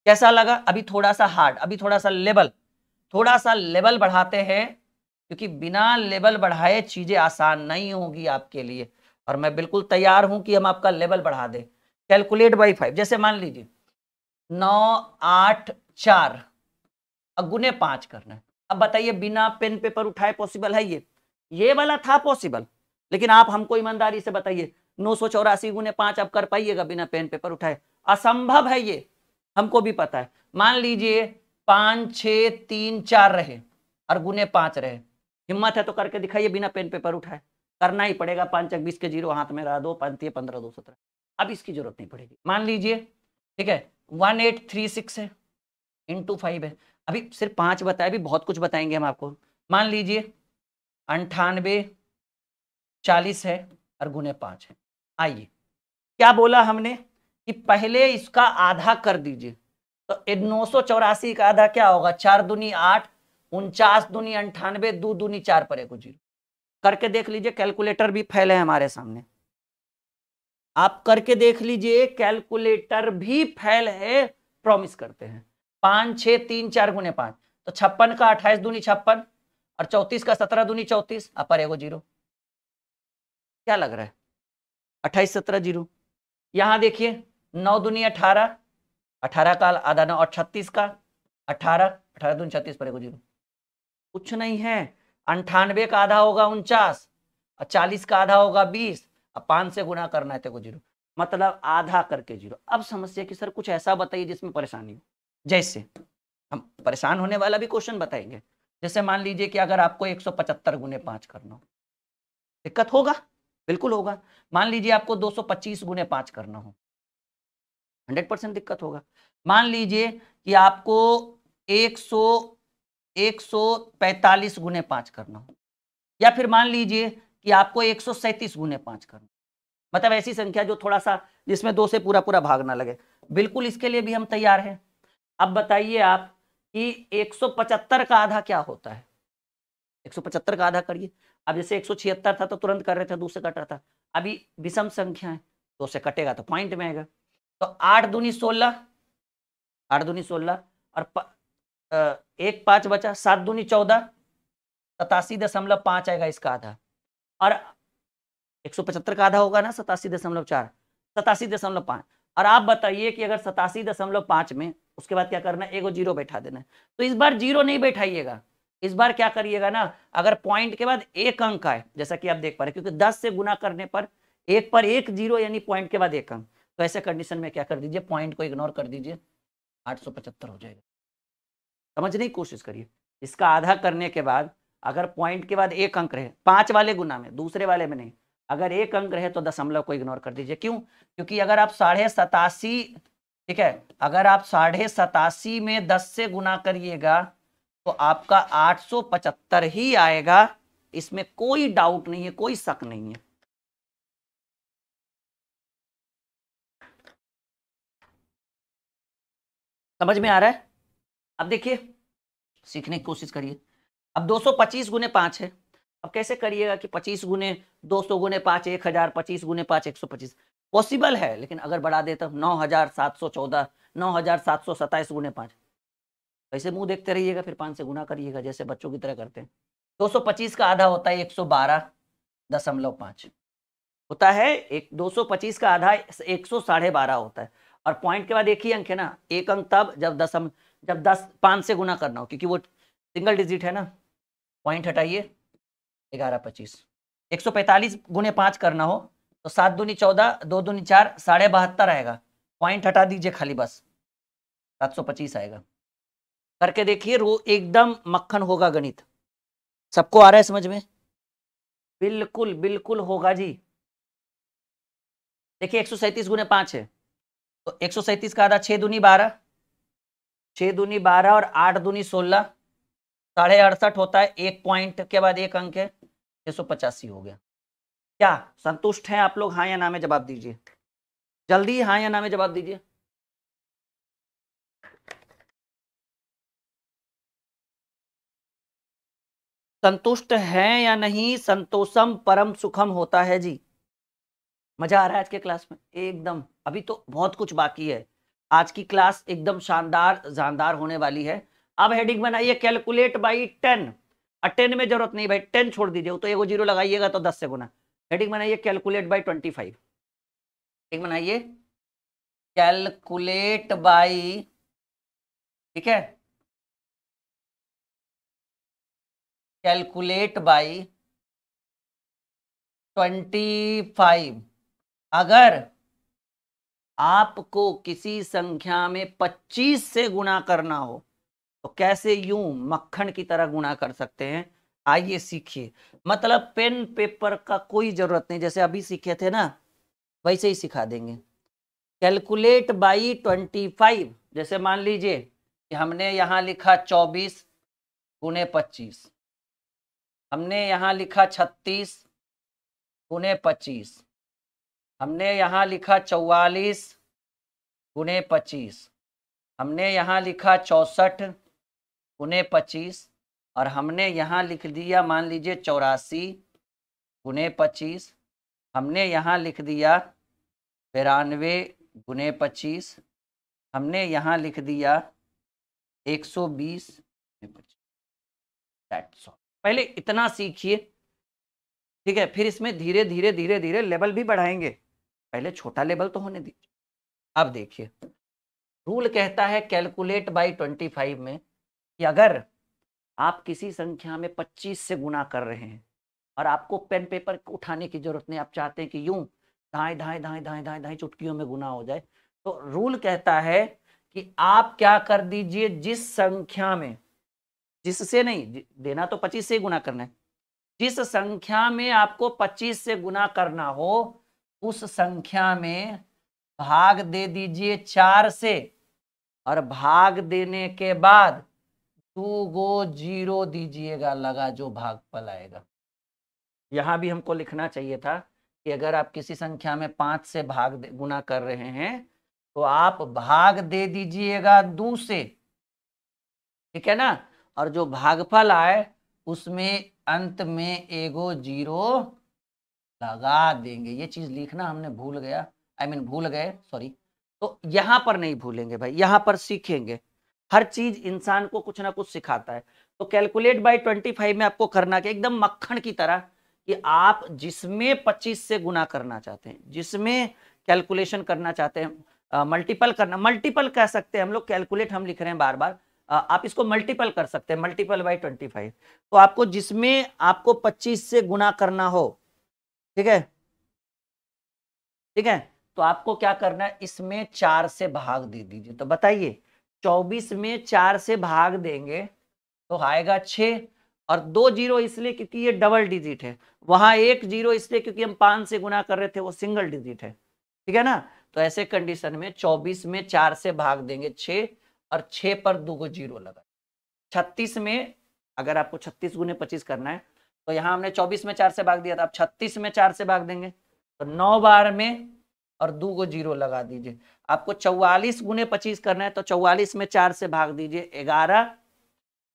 कैसा लगा अभी थोड़ा सा हार्ड अभी थोड़ा सा लेवल थोड़ा सा लेवल बढ़ाते हैं क्योंकि बिना लेवल बढ़ाए चीजें आसान नहीं होगी आपके लिए और मैं बिल्कुल तैयार हूं कि हम आपका लेवल बढ़ा दें कैलकुलेट बाई फाइव जैसे मान लीजिए नौ आठ चार गुने पांच करना अब बताइए बिना पेन पेपर उठाए पॉसिबल है ये ये वाला था पॉसिबल लेकिन आप हमको ईमानदारी से बताइए नौ सौ चौरासी गुने पांच आप कर पाइएगा बिना पेन पेपर उठाए असंभव है ये हमको भी पता है मान लीजिए पांच छ तीन चार रहे और गुने पांच रहे हिम्मत है तो करके दिखाइए बिना पेन पेपर उठाए करना ही पड़ेगा पांच एक बीस के जीरो हाथ में रहा दो पंती पंद्रह दो सत्रह अब इसकी जरूरत नहीं पड़ेगी मान लीजिए ठीक है वन एट थ्री सिक्स है इंटू फाइव है अभी सिर्फ पांच बताए अभी बहुत कुछ बताएंगे हम आपको मान लीजिए अंठानवे चालीस है और गुने पांच है आइए क्या बोला हमने कि पहले इसका आधा कर दीजिए तो नौ सौ चौरासी का आधा क्या होगा चार दूनी आठ उनचास दूनी अंठानवे दो दूनी चार पर एक जीरो करके देख लीजिए कैलकुलेटर भी फैले है हमारे सामने आप करके देख लीजिए कैलकुलेटर भी फैल है प्रॉमिस करते हैं पांच छह तीन चार गुने पांच तो छप्पन का अट्ठाईस दूनी छप्पन और चौतीस का सत्रह दूनी चौतीस अपर एगो जीरो क्या लग रहा है अट्ठाईस सत्रह जीरो यहां देखिए नौ दुनी अठारह अठारह का आधा नौ और छत्तीस का अठारह अठारह दून छत्तीस पड़ेगा जीरो कुछ नहीं है अंठानवे का आधा होगा उनचास और चालीस का आधा होगा बीस और पाँच से गुना करना है तेको तो जीरो मतलब आधा करके जीरो अब समस्या कि सर कुछ ऐसा बताइए जिसमें परेशानी हो जैसे हम परेशान होने वाला भी क्वेश्चन बताएंगे जैसे मान लीजिए कि अगर आपको पचहत्तर गुने पाँच करना हो दिक्कत होगा बिल्कुल होगा मान लीजिए आपको 225 गुने पाँच करना हो हंड्रेड परसेंट दिक्कत होगा मान लीजिए कि आपको एक सौ एक सौ पैंतालीस गुने पाँच करना हो या फिर मान लीजिए कि आपको एक सौ सैंतीस गुने पाँच करना मतलब ऐसी संख्या जो थोड़ा सा जिसमें दो से पूरा पूरा भाग ना लगे बिल्कुल इसके लिए भी हम तैयार हैं अब बताइए आप कि 175 का आधा क्या होता है 175 का आधा करिए अब जैसे 176 था तो तुरंत कर रहे थे दूसरे कट रहा था अभी विषम संख्या है दो से कटेगा तो पॉइंट में आएगा तो आठ दूनी सोलह आठ दूनी सोलह और प, आ, एक पांच बचा सात दूनी चौदह सतासी दशमलव पांच आएगा इसका आधा और एक सौ पचहत्तर का आधा होगा ना सतासी दशमलव चार सतासी दशमलव पांच और आप बताइए कि अगर सतासी दशमलव पांच में उसके बाद क्या करना है जीरो बैठा देना तो इस बार जीरो नहीं बैठाइएगा इस बार क्या करिएगा ना अगर पॉइंट के बाद एक अंक आए जैसा कि आप देख पा रहे क्योंकि दस से गुना करने पर एक पर एक जीरो यानी पॉइंट के बाद एक अंक तो ऐसे कंडीशन में क्या कर दीजिए पॉइंट को इग्नोर कर दीजिए आठ हो जाएगा समझने की कोशिश करिए इसका आधा करने के बाद अगर पॉइंट के बाद एक अंक रहे पांच वाले गुना में दूसरे वाले में नहीं अगर एक अंक रहे तो दशमलव को इग्नोर कर दीजिए क्यों क्योंकि अगर आप साढ़े सतासी ठीक है अगर आप साढ़े सतासी में दस से गुना करिएगा तो आपका आठ सौ पचहत्तर ही आएगा इसमें कोई डाउट नहीं है कोई शक नहीं है समझ में आ रहा है अब देखिए सीखने की कोशिश करिए अब 225 गुने पाँच है अब कैसे करिएगा कि 25 गुने 200 गुने पाँच एक हजार पच्चीस गुने पाँच एक सौ पच्चीस पॉसिबल है लेकिन अगर बढ़ा दे तब नौ हजार सात सौ चौदह नौ हजार सात सौ सत्ताईस गुने पाँच ऐसे मुंह देखते रहिएगा फिर पाँच से गुना करिएगा जैसे बच्चों की तरह करते हैं दो का आधा होता है एक सौ बारह दशमलव पाँच होता है एक दो का आधा एक सौ साढ़े बारह होता है और पॉइंट के बाद एक ही अंक है ना एक अंक तब जब दस हम जब दस पाँच से गुना करना हो क्योंकि वो सिंगल डिजिट है ना पॉइंट हटाइए ग्यारह पच्चीस एक सौ पैंतालीस गुने पाँच करना हो तो सात दूनी चौदह दो दूनी चार साढ़े बहत्तर आएगा पॉइंट हटा दीजिए खाली बस सात सौ पच्चीस आएगा करके देखिए रो एकदम मक्खन होगा गणित सबको आ रहा है समझ में बिल्कुल बिल्कुल होगा जी देखिए एक सौ सैंतीस गुने पाँच है तो एक सौ सैंतीस का आधा छह दूनी बारह छह दूनी बारह और आठ दूनी सोलह साढ़े अड़सठ होता है एक पॉइंट के बाद एक अंक है छह सौ पचासी हो गया क्या संतुष्ट हैं आप लोग हाँ या ना में जवाब दीजिए जल्दी हाँ या ना में जवाब दीजिए संतुष्ट हैं या नहीं संतोषम परम सुखम होता है जी मजा आ रहा है आज के क्लास में एकदम अभी तो बहुत कुछ बाकी है आज की क्लास एकदम शानदार जानदार होने वाली है अब हेडिंग बनाइए कैलकुलेट बाई टेन टेन में जरूरत नहीं भाई टेन छोड़ दीजिए तो एगो जीरो लगाइएगा तो दस से गुना हेडिंग बनाइए calculate by twenty five heading बनाइए कैलकुलेट बाई ठीक है कैलकुलेट बाई ट्वेंटी फाइव अगर आपको किसी संख्या में 25 से गुणा करना हो तो कैसे यूं मक्खन की तरह गुणा कर सकते हैं आइए सीखिए मतलब पेन पेपर का कोई जरूरत नहीं जैसे अभी सीखे थे ना वैसे ही सिखा देंगे कैलकुलेट बाई 25 जैसे मान लीजिए कि हमने यहाँ लिखा 24 गुने पच्चीस हमने यहाँ लिखा 36 गुने पच्चीस हमने यहाँ लिखा चौवालीस गुने पच्चीस हमने यहाँ लिखा चौसठ गुने पच्चीस और हमने यहाँ लिख दिया मान लीजिए चौरासी गुने पच्चीस हमने यहाँ लिख दिया बिरानवे गुने पच्चीस हमने यहाँ लिख दिया एक सौ बीस पहले इतना सीखिए ठीक है फिर इसमें धीरे धीरे धीरे धीरे लेवल भी बढ़ाएंगे पहले छोटा लेवल तो होने दीजिए अब देखिए रूल कहता है कैलकुलेट बाय 25 में कि अगर आप किसी संख्या में 25 से गुना कर रहे हैं और आपको पेन पेपर उठाने की जरूरत नहीं आप चाहते हैं कि यूं धाए धाए धाए धाए धाए धाए चुटकियों में गुना हो जाए तो रूल कहता है कि आप क्या कर दीजिए जिस संख्या में जिससे नहीं देना तो 25 से गुना करना है जिस संख्या में आपको 25 से गुना करना हो उस संख्या में भाग दे दीजिए चार से और भाग देने के बाद टू गो जीरो दीजिएगा लगा जो भाग पल आएगा यहां भी हमको लिखना चाहिए था कि अगर आप किसी संख्या में पांच से भाग गुना कर रहे हैं तो आप भाग दे दीजिएगा दो से ठीक है ना और जो भागफल आए उसमें अंत में एगो जीरो लगा देंगे ये चीज़ लिखना हमने भूल गया आई I मीन mean, भूल गए सॉरी तो यहाँ पर नहीं भूलेंगे भाई यहाँ पर सीखेंगे हर चीज़ इंसान को कुछ ना कुछ सिखाता है तो कैलकुलेट बाय फाइव में आपको करना कि एकदम मक्खन की तरह कि आप जिसमें 25 से गुना करना चाहते हैं जिसमें कैलकुलेशन करना चाहते हैं मल्टीपल करना मल्टीपल कह सकते हैं हम लोग कैलकुलेट हम लिख रहे हैं बार बार आ, आप इसको मल्टीपल कर सकते हैं मल्टीपल बाई ट्वेंटी फाइव तो आपको जिसमें आपको पच्चीस से गुना करना हो ठीक है ठीक है तो आपको क्या करना है इसमें चार से भाग दे दीजिए तो बताइए चौबीस में चार से भाग देंगे तो आएगा छ और दो जीरो इसलिए क्योंकि ये डबल डिजिट है वहां एक जीरो इसलिए क्योंकि हम पांच से गुना कर रहे थे वो सिंगल डिजिट है ठीक है ना तो ऐसे कंडीशन में चौबीस में चार से भाग देंगे छ और छ पर दो को जीरो लगा छत्तीस में अगर आपको छत्तीस गुने पच्चीस करना है तो यहाँ हमने चौबीस में चार से भाग दिया था अब छत्तीस में चार से भाग देंगे तो नौ बार में और दो को जीरो लगा दीजिए आपको चौवालीस गुने पच्चीस करना है तो चौवालीस में चार से भाग दीजिए ग्यारह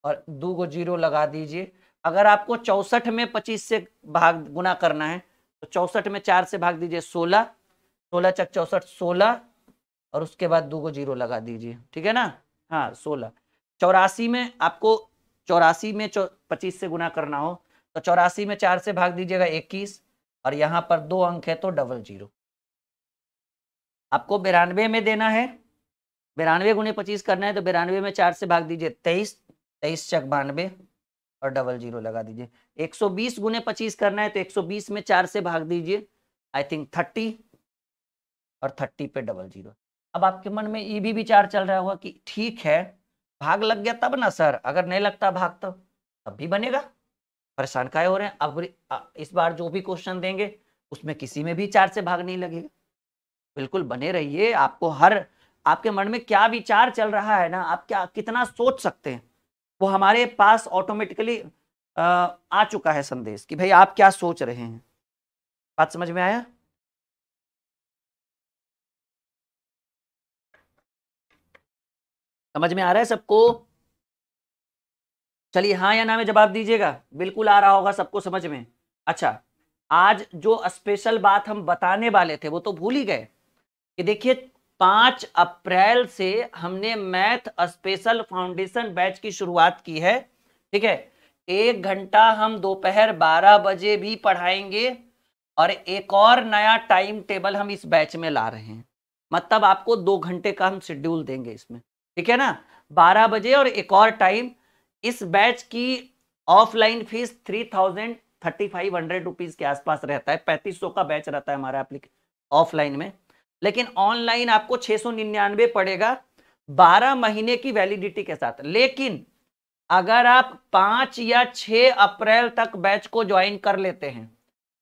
और दो को जीरो लगा दीजिए अगर आपको चौसठ में पच्चीस से भाग गुना करना है तो चौसठ में चार से भाग दीजिए सोलह सोलह चक चौसठ सोलह और उसके बाद दो को जीरो लगा दीजिए ठीक है ना हाँ सोलह चौरासी में आपको चौरासी में पच्चीस से गुना करना हो तो चौरासी में चार से भाग दीजिएगा इक्कीस और यहाँ पर दो अंक है तो डबल जीरो आपको बिरानवे में देना है बिरानवे गुने पच्चीस करना है तो बिरानवे में चार से भाग दीजिए तेईस तेईस चक बानवे और डबल जीरो लगा दीजिए एक सौ बीस गुने पच्चीस करना है तो एक सौ बीस में चार से भाग दीजिए आई थिंक थर्टी और थर्टी पे डबल जीरो अब आपके मन में ये भी विचार चल रहा होगा कि ठीक है भाग लग गया तब ना सर अगर नहीं लगता भाग तो तब भी बनेगा परेशान काय हो रहे हैं अब इस बार जो भी क्वेश्चन देंगे उसमें किसी में भी चार से भाग नहीं लगेगा बिल्कुल बने रहिए आपको हर आपके मन में क्या विचार चल रहा है ना आप क्या कितना सोच सकते हैं वो हमारे पास ऑटोमेटिकली आ चुका है संदेश कि भाई आप क्या सोच रहे हैं बात समझ में आया समझ में आ रहा है सबको चलिए हाँ या ना में जवाब दीजिएगा बिल्कुल आ रहा होगा सबको समझ में अच्छा आज जो स्पेशल बात हम बताने वाले थे वो तो भूल ही गए कि देखिए पाँच अप्रैल से हमने मैथ स्पेशल फाउंडेशन बैच की शुरुआत की है ठीक है एक घंटा हम दोपहर बारह बजे भी पढ़ाएंगे और एक और नया टाइम टेबल हम इस बैच में ला रहे हैं मतलब आपको दो घंटे का हम शेड्यूल देंगे इसमें ठीक है ना बारह बजे और एक और टाइम इस बैच की offline fees three thousand thirty five hundred rupees के आसपास रहता है पैंतीस सौ का बैच रहता है हमारा ऑफलाइन में लेकिन ऑनलाइन आपको छह सौ निन्यानवे पड़ेगा बारह महीने की वैलिडिटी के साथ लेकिन अगर आप पांच या छह अप्रैल तक बैच को ज्वाइन कर लेते हैं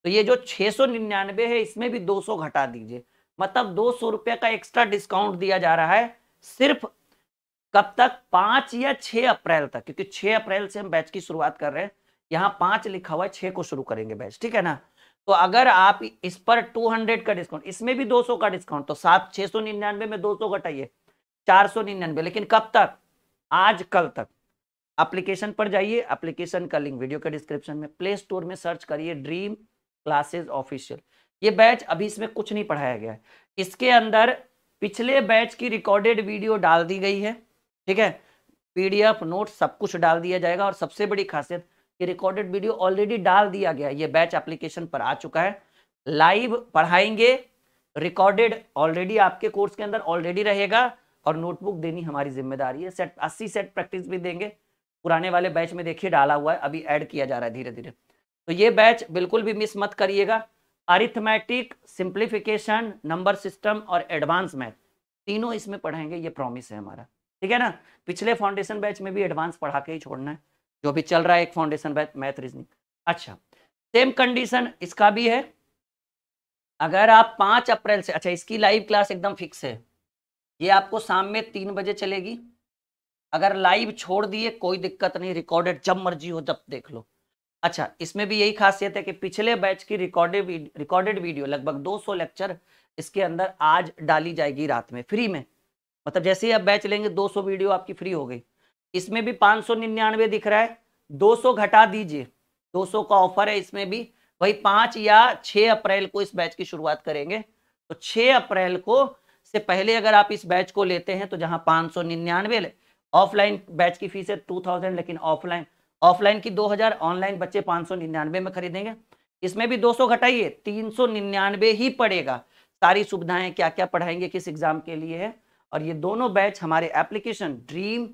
तो ये जो छह सौ निन्यानवे है इसमें भी दो सौ घटा दीजिए मतलब दो सौ रुपये का एक्स्ट्रा डिस्काउंट दिया जा रहा है सिर्फ कब तक पांच या छह अप्रैल तक क्योंकि छह अप्रैल से हम बैच की शुरुआत कर रहे हैं यहाँ पांच लिखा हुआ है छह को शुरू करेंगे बैच ठीक है ना तो अगर आप इस पर 200 का डिस्काउंट इसमें भी 200 का डिस्काउंट तो सात छह सौ निन्यानवे में 200 घटाइए चार सौ निन्यानवे लेकिन कब तक आज कल तक एप्लीकेशन पर जाइए एप्लीकेशन का लिंक वीडियो के डिस्क्रिप्शन में प्ले स्टोर में सर्च करिए ड्रीम क्लासेस ऑफिशियल ये बैच अभी इसमें कुछ नहीं पढ़ाया गया है इसके अंदर पिछले बैच की रिकॉर्डेड वीडियो डाल दी गई है ठीक है पीडीएफ नोट सब कुछ डाल दिया जाएगा और सबसे बड़ी खासियत कि रिकॉर्डेड वीडियो ऑलरेडी डाल दिया गया ये बैच एप्लीकेशन पर आ चुका है लाइव पढ़ाएंगे रिकॉर्डेड ऑलरेडी आपके कोर्स के अंदर ऑलरेडी रहेगा और नोटबुक देनी हमारी जिम्मेदारी है सेट अस्सी सेट प्रैक्टिस भी देंगे पुराने वाले बैच में देखिए डाला हुआ है अभी ऐड किया जा रहा है धीरे धीरे तो ये बैच बिल्कुल भी मिस मत करिएगा अरिथमेटिक सिंप्लीफिकेशन नंबर सिस्टम और एडवांस मैथ तीनों इसमें पढ़ाएंगे ये प्रॉमिस है हमारा ठीक है ना पिछले फाउंडेशन बैच में भी एडवांस पढ़ा के ही छोड़ना है जो भी चल रहा है एक फाउंडेशन बैच मैथ रीजनिंग अच्छा सेम कंडीशन इसका भी है अगर आप पाँच अप्रैल से अच्छा इसकी लाइव क्लास एकदम फिक्स है ये आपको शाम में तीन बजे चलेगी अगर लाइव छोड़ दिए कोई दिक्कत नहीं रिकॉर्डेड जब मर्जी हो तब देख लो अच्छा इसमें भी यही खासियत है कि पिछले बैच की रिकॉर्डेड रिकॉर्डेड वीडियो लगभग 200 लेक्चर इसके अंदर आज डाली जाएगी रात में फ्री में मतलब जैसे ही आप बैच लेंगे 200 वीडियो आपकी फ्री हो गई इसमें भी पांच सौ निन्यानवे दिख रहा है 200 घटा दीजिए 200 का ऑफर है इसमें भी वही पांच या 6 अप्रैल को इस बैच की शुरुआत करेंगे तो 6 अप्रैल को से पहले अगर आप इस बैच को लेते हैं तो जहां पांच सौ निन्यानवे ऑफलाइन बैच की फीस है टू थाउजेंड लेकिन ऑफलाइन ऑफलाइन की दो हजार ऑनलाइन बच्चे पाँच सौ निन्यानवे में खरीदेंगे इसमें भी दो सौ घटाइए तीन सौ निन्यानवे ही पड़ेगा सारी सुविधाएं क्या क्या पढ़ाएंगे किस एग्जाम के लिए है और ये दोनों बैच हमारे application dream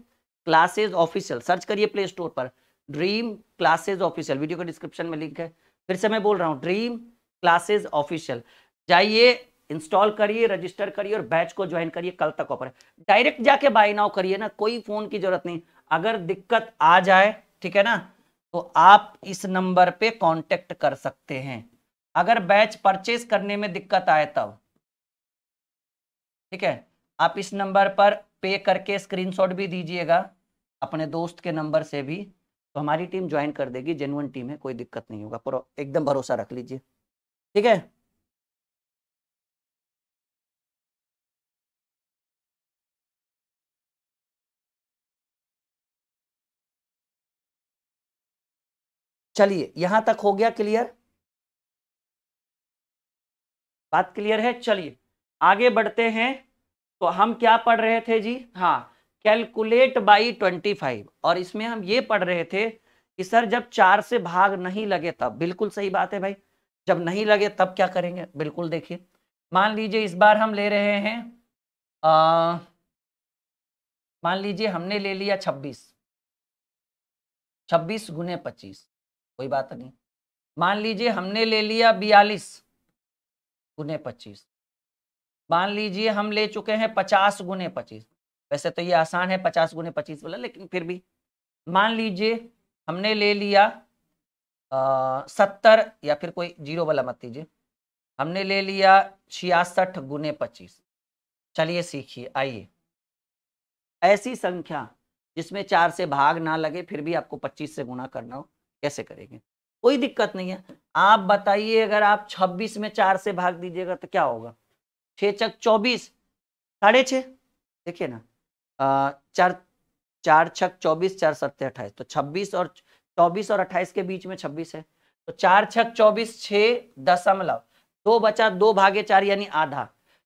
classes official search करिए प्ले स्टोर पर ड्रीम क्लासेज ऑफिशियल वीडियो के डिस्क्रिप्शन में लिंक है फिर से मैं बोल रहा हूँ ड्रीम क्लासेज ऑफिशियल जाइए इंस्टॉल करिए रजिस्टर करिए और बैच को ज्वाइन करिए कल तक ऑफर डायरेक्ट जाके बाय नाउ करिए ना कोई फोन की जरूरत नहीं अगर दिक्कत आ जाए ठीक है ना तो आप इस नंबर पे कांटेक्ट कर सकते हैं अगर बैच परचेज करने में दिक्कत आए तब ठीक है आप इस नंबर पर पे करके स्क्रीनशॉट भी दीजिएगा अपने दोस्त के नंबर से भी तो हमारी टीम ज्वाइन कर देगी जेनुअन टीम है कोई दिक्कत नहीं होगा पूरा एकदम भरोसा रख लीजिए ठीक है चलिए यहां तक हो गया क्लियर बात क्लियर है चलिए आगे बढ़ते हैं तो हम क्या पढ़ रहे थे जी हाँ कैलकुलेट बाई ट्वेंटी फाइव और इसमें हम ये पढ़ रहे थे कि सर जब चार से भाग नहीं लगे तब बिल्कुल सही बात है भाई जब नहीं लगे तब क्या करेंगे बिल्कुल देखिए मान लीजिए इस बार हम ले रहे हैं आ, मान लीजिए हमने ले लिया छब्बीस छब्बीस गुने पच्चीस कोई बात नहीं मान लीजिए हमने ले लिया बयालीस गुने पच्चीस मान लीजिए हम ले चुके हैं पचास गुने पच्चीस वैसे तो ये आसान है पचास गुने पच्चीस वाला लेकिन फिर भी मान लीजिए हमने ले लिया सत्तर या फिर कोई जीरो वाला मत दीजिए हमने ले लिया छियासठ गुने पच्चीस चलिए सीखिए आइए ऐसी संख्या जिसमें चार से भाग ना लगे फिर भी आपको पच्चीस से गुना करना हो कैसे करेंगे कोई दिक्कत नहीं है आप बताइए अगर आप छब्बीस में चार से भाग दीजिएगा तो क्या होगा छः चौबीस साढ़े छ देखिए ना चार चार छक चौबीस चार सत्य अट्ठाईस तो छब्बीस और चौबीस और अट्ठाईस के बीच में छब्बीस है तो चार छक चौबीस छ दशमलव दो बचा दो भागे चार यानी आधा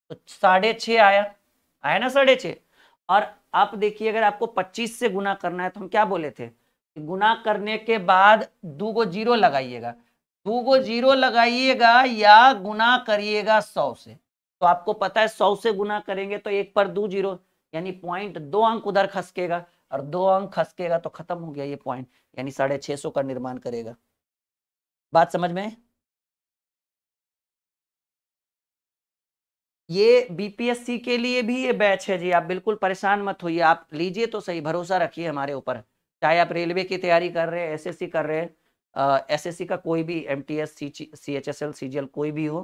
तो साढ़े छ आया आया ना साढ़े छ और आप देखिए अगर आपको पच्चीस से गुना करना है तो हम क्या बोले थे गुना करने के बाद दू गो जीरो लगाइएगा दू गो जीरो लगाइएगा या गुना करिएगा सौ से तो आपको पता है सौ से गुना करेंगे तो एक पर दो जीरो यानी पॉइंट दो अंक उधर खसकेगा और दो अंक खसकेगा तो खत्म हो गया ये पॉइंट यानी साढ़े छह सौ का निर्माण करेगा बात समझ में ये बीपीएससी के लिए भी ये बैच है जी आप बिल्कुल परेशान मत होइए आप लीजिए तो सही भरोसा रखिए हमारे ऊपर चाहे आप रेलवे की तैयारी कर रहे हैं एस कर रहे हैं एस का कोई भी एम एमटीएस सीएचएसएल सीजीएल कोई भी हो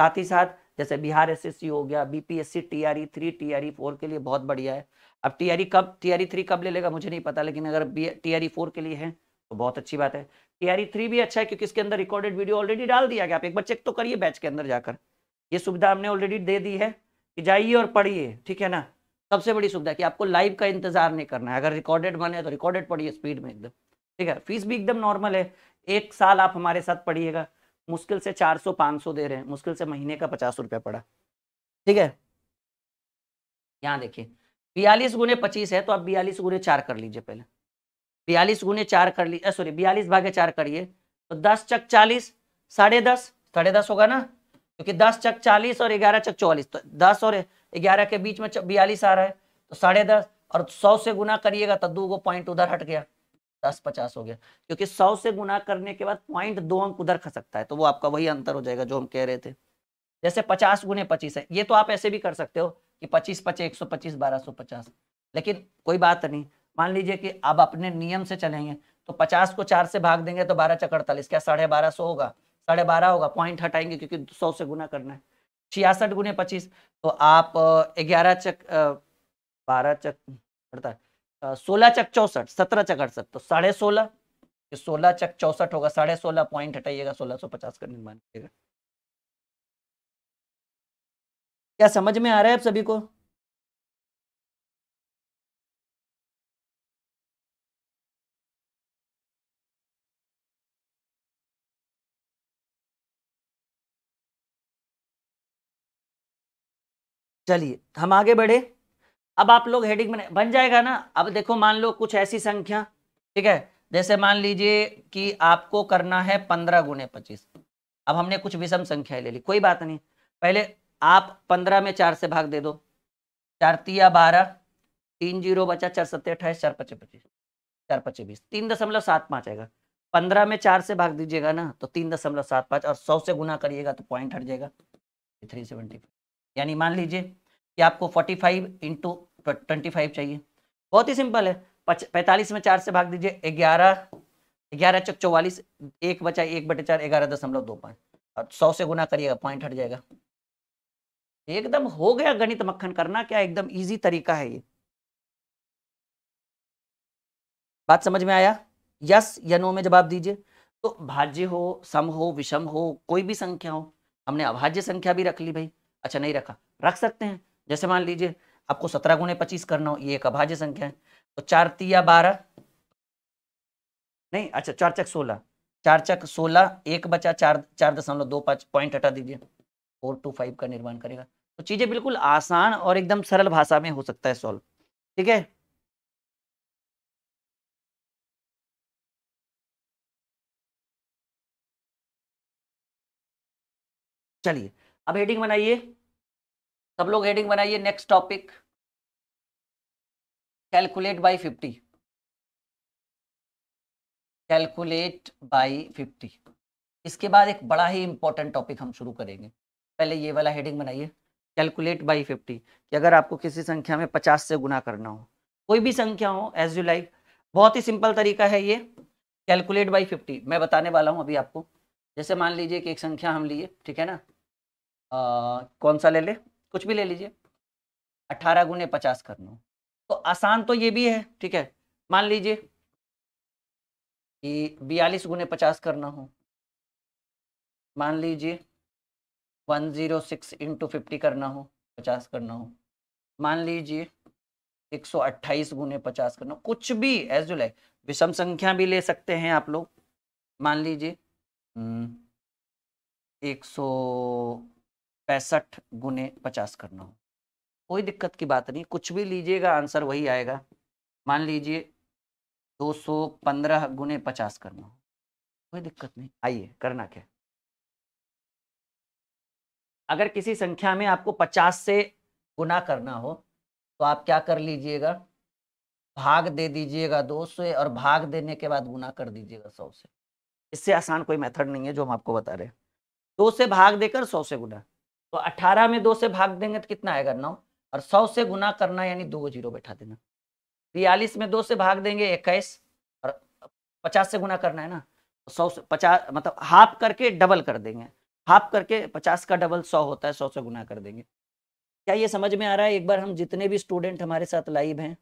साथ ही साथ जैसे बिहार एसएससी हो गया BPSC TRE three TRE four के लिए बहुत बढ़िया है अब टीआरई e कब टीआरई थ्री e कब ले लेगा मुझे नहीं पता लेकिन अगर टीआरई फोर e के लिए है तो बहुत अच्छी बात है टीआरई थ्री भी अच्छा है क्योंकि इसके अंदर रिकॉर्डेड वीडियो ऑलरेडी डाल दिया गया आप एक बार चेक तो करिए बैच के अंदर जाकर ये सुविधा हमने ऑलरेडी दे दी है कि जाइए और पढ़िए ठीक है ना सबसे बड़ी सुविधा कि आपको लाइव का इंतजार नहीं करना है अगर रिकॉर्डेड बने तो रिकॉर्डेड पढ़िए स्पीड में एकदम ठीक है फीस भी एकदम नॉर्मल है एक साल आप हमारे साथ पढ़िएगा मुश्किल से 400 500 दे रहे हैं मुश्किल से महीने का पचास रुपया पड़ा ठीक है यहाँ देखिए बयालीस गुने पच्चीस है तो आप बयालीस गुने चार कर लीजिए पहले बयालीस गुने चार कर लीजिए सॉरी बयालीस भागे चार करिए तो दस चक चालीस साढ़े दस साढ़े दस होगा ना क्योंकि दस चक चालीस और ग्यारह चक चौवालीस तो दस और ग्यारह के बीच में बयालीस आ रहा है तो साढ़े दस और सौ से गुना करिएगा तो दो गो पॉइंट उधर हट गया दस पचास हो गया क्योंकि सौ से गुना करने के बाद पॉइंट दो अंक उधर खसकता है तो वो आपका वही अंतर हो जाएगा जो हम कह रहे थे जैसे पचास गुने पच्चीस है ये तो आप ऐसे भी कर सकते हो कि पच्चीस पचे एक सौ पच्चीस बारह सौ पचास लेकिन कोई बात नहीं मान लीजिए कि आप अपने नियम से चलेंगे तो पचास को चार से भाग देंगे तो बारह चक अड़तालीस क्या साढ़े बारह सौ होगा साढ़े बारह होगा पॉइंट हटाएंगे क्योंकि सौ से गुना करना है छियासठ गुने पच्चीस तो आप ग्यारह चक बारह चक अड़तालीस सोलह चक चौसठ सत्रह चक अड़सठ तो साढ़े सोलह सोलह चक चौसठ होगा साढ़े सोलह पॉइंट हटाइएगा सोलह सौ पचास का निर्माण करिएगा क्या समझ में आ रहा है आप सभी को चलिए हम आगे बढ़े अब आप लोग हेडिंग बने बन जाएगा ना अब देखो मान लो कुछ ऐसी संख्या ठीक है जैसे मान लीजिए कि आपको करना है पंद्रह गुने पच्चीस अब हमने कुछ विषम संख्या ले ली कोई बात नहीं पहले आप पंद्रह में चार से भाग दे दो चार तिया बारह तीन जीरो बचा चार सत्तर अट्ठाईस चार पच्चीस पच्चीस चार पच्चीस बीस तीन दशमलव सात पाँच आएगा पंद्रह में चार से भाग दीजिएगा ना तो तीन दशमलव सात पाँच और सौ से गुना करिएगा तो पॉइंट हट जाएगा थ्री सेवेंटी यानी मान लीजिए कि आपको 45 फाइव इंटू ट्वेंटी फाइव चाहिए बहुत ही सिंपल है पैंतालीस में चार से भाग दीजिए ग्यारह ग्यारह चक चौवालीस एक बचा एक बटे चार ग्यारह दशमलव दो पाँच और सौ से गुना करिएगा पॉइंट हट जाएगा एकदम हो गया गणित मक्खन करना क्या एकदम ईजी तरीका है ये बात समझ में आया यस या नो में जवाब दीजिए तो भाज्य हो सम हो विषम हो कोई भी संख्या हो हमने अभाज्य संख्या भी रख ली भाई अच्छा नहीं रखा रख सकते हैं जैसे मान लीजिए आपको सत्रह गुणे पच्चीस करना हो ये एक अभाज्य संख्या है तो चार तिया बारह नहीं अच्छा चार चक सोलह चार चक सोलह एक बचा चार चार दशमलव दो पाँच पॉइंट हटा दीजिए फोर टू फाइव का निर्माण करेगा तो चीज़ें बिल्कुल आसान और एकदम सरल भाषा में हो सकता है सॉल्व ठीक है चलिए अब हेडिंग बनाइए सब लोग हेडिंग बनाइए next topic calculate by fifty calculate by fifty इसके बाद एक बड़ा ही इंपॉर्टेंट टॉपिक हम शुरू करेंगे पहले ये वाला हेडिंग बनाइए कैलकुलेट बाय फिफ्टी कि अगर आपको किसी संख्या में पचास से गुना करना हो कोई भी संख्या हो एज यू लाइक बहुत ही सिंपल तरीका है ये कैलकुलेट बाई फिफ्टी मैं बताने वाला हूँ अभी आपको जैसे मान लीजिए कि एक संख्या हम लिए ठीक है ना आ, कौन सा ले ले कुछ भी ले लीजिए अठारह गुने पचास कर लो तो आसान तो ये भी है ठीक है मान लीजिए कि बयालीस गुने पचास करना हो मान लीजिए one zero six into fifty करना हो पचास करना हो मान लीजिए एक सौ अट्ठाईस गुने पचास करना कुछ भी एज यू लाइक विषम संख्या भी ले सकते हैं आप लोग मान लीजिए हम्म, एक सौ पैंसठ गुने पचास करना हो कोई दिक्कत की बात नहीं कुछ भी लीजिएगा आंसर वही आएगा मान लीजिए दो सौ पंद्रह गुने पचास करना हो कोई दिक्कत नहीं आइए करना क्या अगर किसी संख्या में आपको पचास से गुना करना हो तो आप क्या कर लीजिएगा भाग दे दीजिएगा दो से और भाग देने के बाद गुना कर दीजिएगा सौ से इससे आसान कोई मेथड नहीं है जो हम आपको बता रहे हैं दो से भाग देकर सौ से गुना तो 18 में दो से भाग देंगे तो कितना आएगा नौ और 100 से गुना करना यानी दो जीरो बैठा देना बयालीस में दो से भाग देंगे इक्कीस और 50 से गुना करना है ना तो सौ से पचास मतलब हाफ करके डबल कर देंगे हाफ करके पचास का डबल सौ होता है सौ से गुना कर देंगे क्या ये समझ में आ रहा है एक बार हम जितने भी स्टूडेंट हमारे साथ लाइव हैं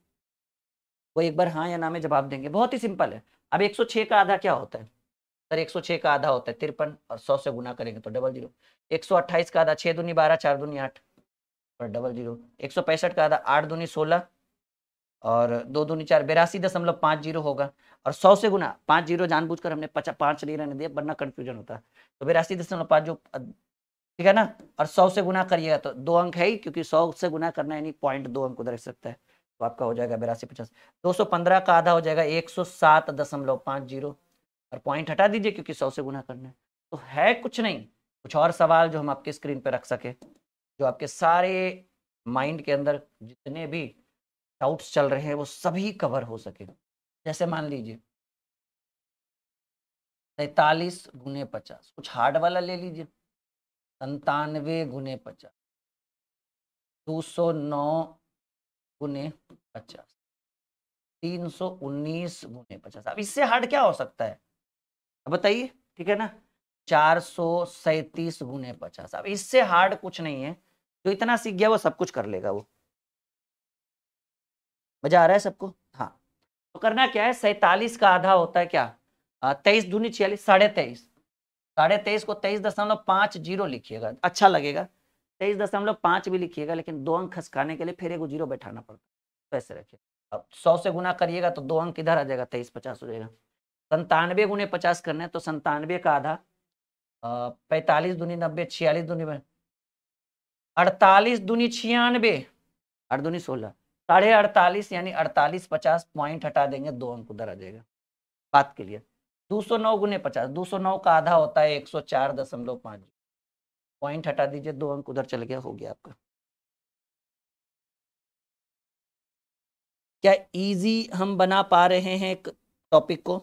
वो एक बार हाँ या ना में जवाब देंगे बहुत ही सिंपल है अब 106 का आधा क्या होता है सर एक सौ छह का आधा होता है तिरपन और सौ से गुना करेंगे तो डबल जीरो एक सौ अट्ठाईस का आधा छह दूनी बारह चार दूनी आठ और डबल जीरो एक सौ पैंसठ का आधा आठ दूनी सोलह और दो दूनी चार बेरासी दशमलव पाँच जीरो होगा और सौ से गुना पाँच जीरो जानबूझकर हमने पचास पाँच नहीं रहने दिया वरना कंफ्यूजन होता तो बेरासी दशमलव पाँच जो ठीक है ना और सौ से गुना करिएगा तो दो अंक है ही क्योंकि सौ से गुना करना यानी पॉइंट दो अंक उधर रख सकता है तो आपका हो जाएगा बेरासी पचास दो सौ पंद्रह का आधा हो जाएगा एक सौ सात दशमलव पाँच जीरो और पॉइंट हटा दीजिए क्योंकि सौ से गुना करना है तो है कुछ नहीं कुछ और सवाल जो हम आपके स्क्रीन पर रख सके जो आपके सारे माइंड के अंदर जितने भी डाउट्स चल रहे हैं वो सभी कवर हो सके जैसे मान लीजिए तैतालीस गुने पचास कुछ हार्ड वाला ले लीजिए संतानवे गुने पचास दो सौ नौ गुने पचास तीन सौ उन्नीस गुने पचास अब इससे हार्ड क्या हो सकता है अब बताइए ठीक है ना चार सौ सैतीस गुने पचास अब इससे हार्ड कुछ नहीं है जो इतना सीख गया वो सब कुछ कर लेगा वो मजा आ रहा है सबको हाँ तो करना क्या है सैतालीस का आधा होता है क्या तेईस दूनी छियालीस साढ़े तेईस साढ़े तेईस को तेईस दशमलव पांच जीरो लिखिएगा अच्छा लगेगा तेईस दशमलव पांच भी लिखिएगा लेकिन दो अंक खसकाने के लिए फिर एक जीरो बैठाना पड़ता है तो ऐसे रखिए अब सौ से गुना करिएगा तो दो अंक इधर आ जाएगा तेईस पचास हो जाएगा संतानवे गुने पचास करना है तो संतानवे का आधा पैतालीस दूनी नब्बे छियालीस दूनी अड़तालीस दूनी छियानबे आठ दूनी सोलह साढ़े अड़तालीस यानी अड़तालीस पचास पॉइंट हटा देंगे दो अंक उधर आ जाएगा बात के लिए दो सौ नौ गुने पचास दो सौ नौ का आधा होता है एक सौ चार दशमलव पाँच पॉइंट हटा दीजिए दो अंक उधर चल गया हो गया आपका क्या इजी हम बना पा रहे हैं एक टॉपिक को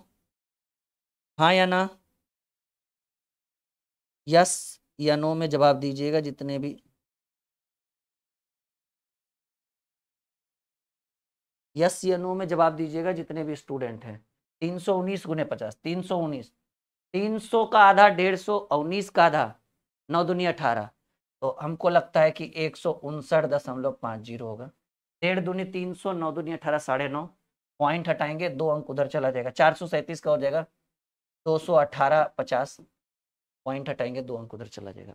हाँ या ना यस या नो में जवाब दीजिएगा जितने भी यस या नो में जवाब दीजिएगा जितने भी स्टूडेंट हैं तीन सौ उन्नीस गुने पचास तीन सौ उन्नीस तीन सौ का आधा डेढ़ सौ उन्नीस का आधा नौ दुनिया अठारह तो हमको लगता है कि एक सौ उनसठ दशमलव पाँच जीरो होगा डेढ़ दुनी तीन सौ नौ दुनिया अठारह साढ़े नौ पॉइंट हटाएंगे दो अंक उधर चला जाएगा चार सौ सैंतीस का हो जाएगा दो सौ अट्ठारह पचास पॉइंट हटाएंगे दो अंक उधर चला जाएगा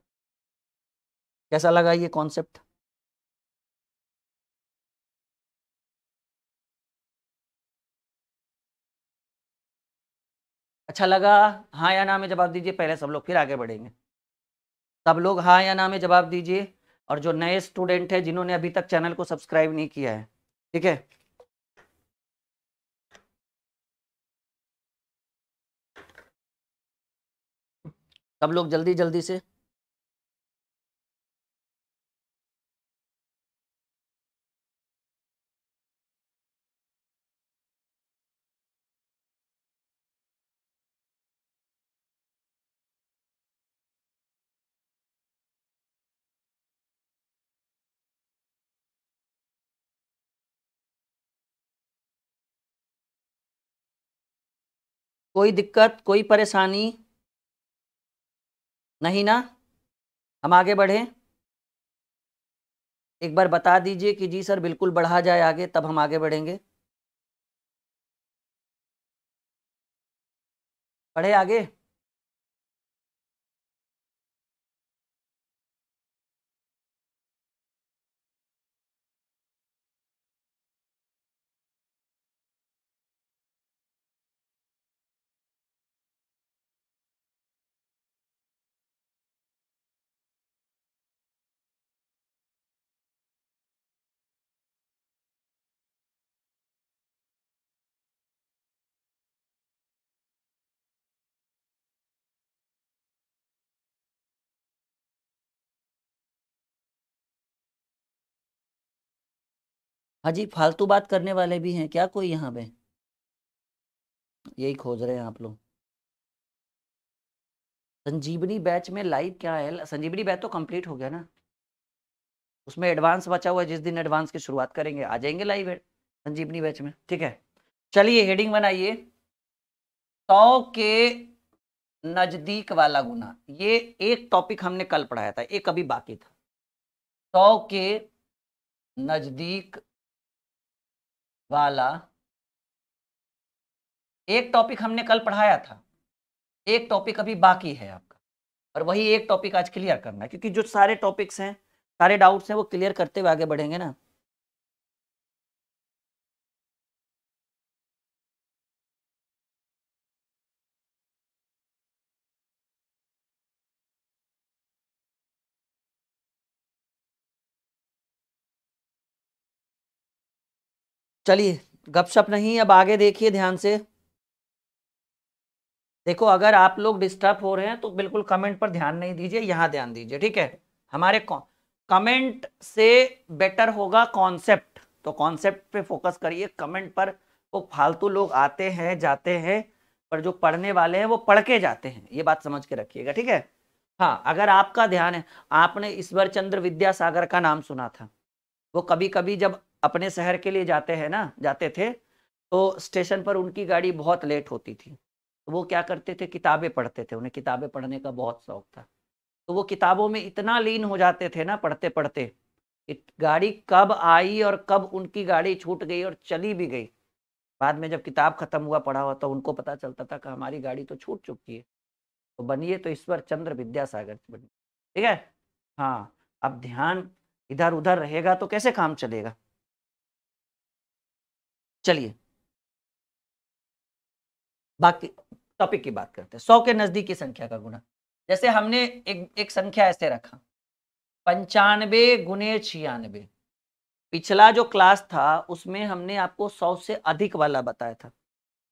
कैसा लगा ये कॉन्सेप्ट अच्छा लगा हाँ या ना में जवाब दीजिए पहले सब लोग फिर आगे बढ़ेंगे सब लोग हाँ या ना में जवाब दीजिए और जो नए स्टूडेंट हैं जिन्होंने अभी तक चैनल को सब्सक्राइब नहीं किया है ठीक है सब लोग जल्दी जल्दी से कोई दिक्कत कोई परेशानी नहीं ना हम आगे बढ़ें एक बार बता दीजिए कि जी सर बिल्कुल बढ़ा जाए आगे तब हम आगे बढ़ेंगे बढ़े आगे हाँ जी फालतू बात करने वाले भी हैं क्या कोई यहाँ पे यही खोज रहे हैं आप लोग संजीवनी बैच में लाइव क्या है संजीवनी बैच तो कंप्लीट हो गया ना उसमें एडवांस बचा हुआ है जिस दिन एडवांस की शुरुआत करेंगे आ जाएंगे लाइव संजीवनी बैच में ठीक है चलिए हेडिंग बनाइए सौ के नजदीक वाला गुना ये एक टॉपिक हमने कल पढ़ाया था एक अभी बाकी था सौ के नजदीक वाला एक टॉपिक हमने कल पढ़ाया था एक टॉपिक अभी बाकी है आपका और वही एक टॉपिक आज क्लियर करना है क्योंकि जो सारे टॉपिक्स हैं सारे डाउट्स हैं वो क्लियर करते हुए आगे बढ़ेंगे ना चलिए गपशप नहीं अब आगे देखिए ध्यान से देखो अगर आप लोग डिस्टर्ब हो रहे हैं तो बिल्कुल कमेंट पर ध्यान नहीं दीजिए यहाँ ध्यान दीजिए ठीक है हमारे कमेंट से बेटर होगा कॉन्सेप्ट तो कॉन्सेप्ट पे फोकस करिए कमेंट पर वो फालतू लोग आते हैं जाते हैं पर जो पढ़ने वाले हैं वो पढ़ के जाते हैं ये बात समझ के रखिएगा ठीक है हाँ अगर आपका ध्यान है आपने ईश्वर चंद्र विद्यासागर का नाम सुना था वो कभी कभी जब अपने शहर के लिए जाते हैं ना जाते थे तो स्टेशन पर उनकी गाड़ी बहुत लेट होती थी तो वो क्या करते थे किताबें पढ़ते थे उन्हें किताबें पढ़ने का बहुत शौक था तो वो किताबों में इतना लीन हो जाते थे ना पढ़ते पढ़ते गाड़ी कब आई और कब उनकी गाड़ी छूट गई और चली भी गई बाद में जब किताब खत्म हुआ पढ़ा हुआ तो उनको पता चलता था कि हमारी गाड़ी तो छूट चुकी है तो बनिए तो ईश्वर चंद्र विद्यासागर बनिए ठीक है हाँ अब ध्यान इधर उधर रहेगा तो कैसे काम चलेगा चलिए बाकी टॉपिक की बात करते हैं सौ के नजदीकी संख्या का गुना जैसे हमने एक एक संख्या ऐसे रखा पंचानवे गुने छियानवे पिछला जो क्लास था उसमें हमने आपको सौ से अधिक वाला बताया था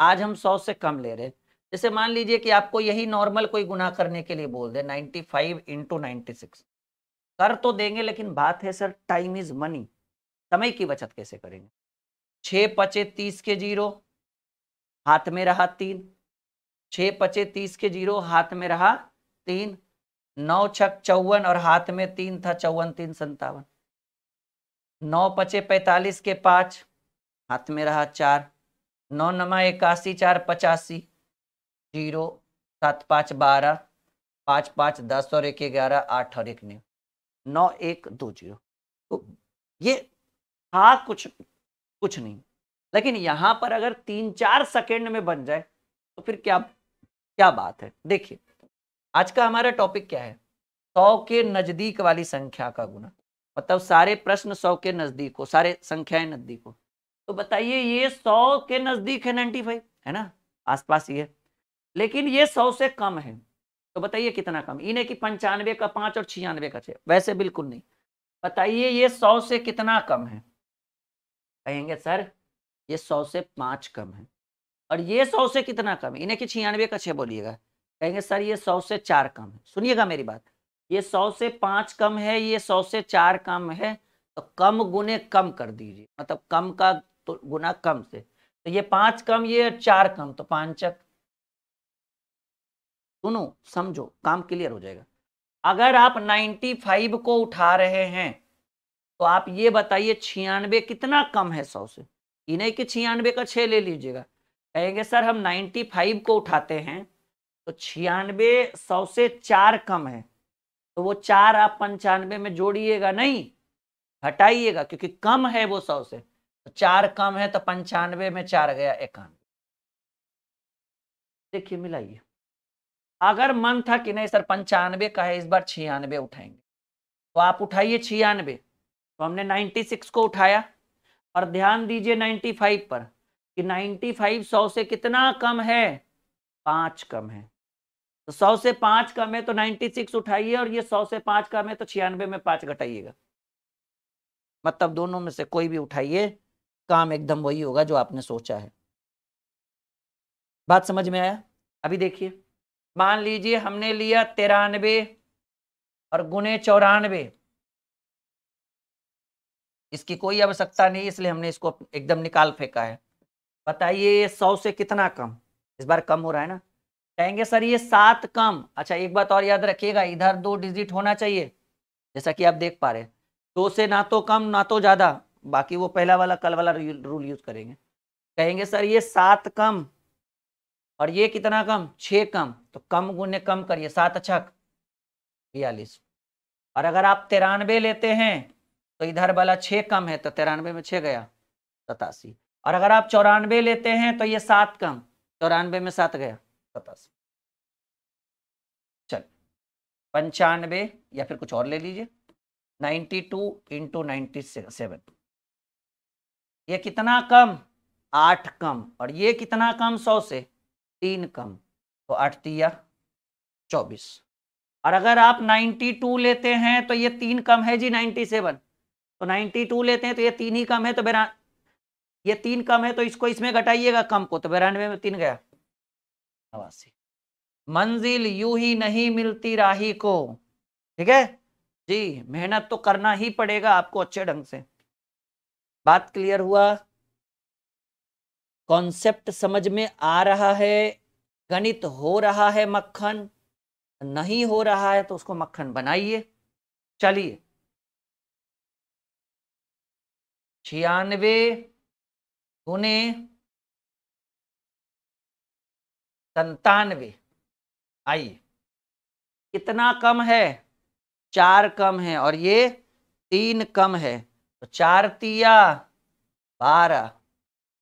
आज हम सौ से कम ले रहे जैसे मान लीजिए कि आपको यही नॉर्मल कोई गुना करने के लिए बोल दे 95 फाइव इंटू कर तो देंगे लेकिन बात है सर टाइम इज मनी समय की बचत कैसे करेंगे छ पचे तीस के जीरो हाथ में रहा तीन छ पचे तीस के जीरो हाथ में रहा तीन नौ छक चौवन और हाथ में तीन था चौवन तीन संतावन नौ पचे पैतालीस के पाँच हाथ में रहा चार नौ नमा इक्यासी चार पचासी जीरो सात पाँच बारह पाँच पाँच दस और एक ग्यारह आठ और एक नौ नौ एक दो जीरो तो ये था हाँ कुछ कुछ नहीं लेकिन यहां पर अगर तीन चार सेकेंड में बन जाए तो फिर क्या क्या बात है देखिए आज का हमारा टॉपिक क्या है सौ के नजदीक वाली संख्या का गुना मतलब सारे प्रश्न सौ के नजदीक हो सारे संख्याएं नजदीक हो तो बताइए ये सौ के नजदीक है नाइन्टी फाइव है ना आसपास ये लेकिन ये सौ से कम है तो बताइए कितना कम इन्हें कि पंचानवे का पांच और छियानवे का छह वैसे बिल्कुल नहीं बताइए ये सौ से कितना कम है कहेंगे सर ये सौ से पाँच कम है और ये सौ से कितना कम है इन्हें कि छियानवे का छः बोलिएगा कहेंगे सर ये सौ से चार कम है सुनिएगा मेरी बात ये सौ से पाँच कम है ये सौ से चार कम है तो कम गुने कम कर दीजिए मतलब कम का तो गुना कम से तो ये पाँच कम ये चार कम तो पाँचक सुनो समझो काम क्लियर हो जाएगा अगर आप 95 को उठा रहे हैं तो आप ये बताइए छियानवे कितना कम है सौ से ये नहीं कि छियानवे का छः ले लीजिएगा कहेंगे सर हम नाइन्टी फाइव को उठाते हैं तो छियानवे सौ से चार कम है तो वो चार आप पंचानवे में जोड़िएगा नहीं हटाइएगा क्योंकि कम है वो सौ से तो चार कम है तो पंचानवे में चार गया इक्यानवे देखिए मिलाइए अगर मन था कि नहीं सर पंचानवे का है इस बार छियानवे उठाएंगे तो आप उठाइए छियानवे तो हमने 96 को उठाया और ध्यान दीजिए 95 पर कि 95 100 से कितना कम है पांच कम है तो 100 से पांच कम है तो 96 उठाइए और ये 100 से पांच कम है तो छियानवे में पांच घटाइएगा मतलब दोनों में से कोई भी उठाइए काम एकदम वही होगा जो आपने सोचा है बात समझ में आया अभी देखिए मान लीजिए हमने लिया तिरानवे और गुने चौरानवे इसकी कोई आवश्यकता नहीं इसलिए हमने इसको एकदम निकाल फेंका है बताइए सौ से कितना कम इस बार कम हो रहा है ना कहेंगे सर ये सात कम अच्छा एक बात और याद रखिएगा इधर दो डिजिट होना चाहिए जैसा कि आप देख पा रहे दो से ना तो कम ना तो ज़्यादा बाकी वो पहला वाला कल वाला रूल यूज करेंगे कहेंगे सर ये सात कम और ये कितना कम छः कम तो कम गुने कम करिए सात अच्छा बयालीस और अगर आप तिरानवे लेते हैं तो इधर वाला छः कम है तो तिरानवे में छः गया सतासी और अगर आप चौरानवे लेते हैं तो ये सात कम चौरानवे में सात गया सतासी चल पंचानवे या फिर कुछ और ले लीजिए ninety two into ninety seven ये कितना कम आठ कम और ये कितना कम सौ से तीन कम तो तिया चौबीस और अगर आप नाइन्टी टू लेते हैं तो ये तीन कम है जी नाइन्टी सेवन तो 92 लेते हैं तो ये तीन ही कम है तो बेरा ये तीन कम है तो इसको इसमें घटाइएगा कम को तो बेरानवे में तीन गया नवासी मंजिल यू ही नहीं मिलती राही को ठीक है जी मेहनत तो करना ही पड़ेगा आपको अच्छे ढंग से बात क्लियर हुआ कॉन्सेप्ट समझ में आ रहा है गणित हो रहा है मक्खन नहीं हो रहा है तो उसको मक्खन बनाइए चलिए छियानवे गुने संतानवे आइए कितना कम है चार कम है और ये तीन कम है तो चार तिया बारह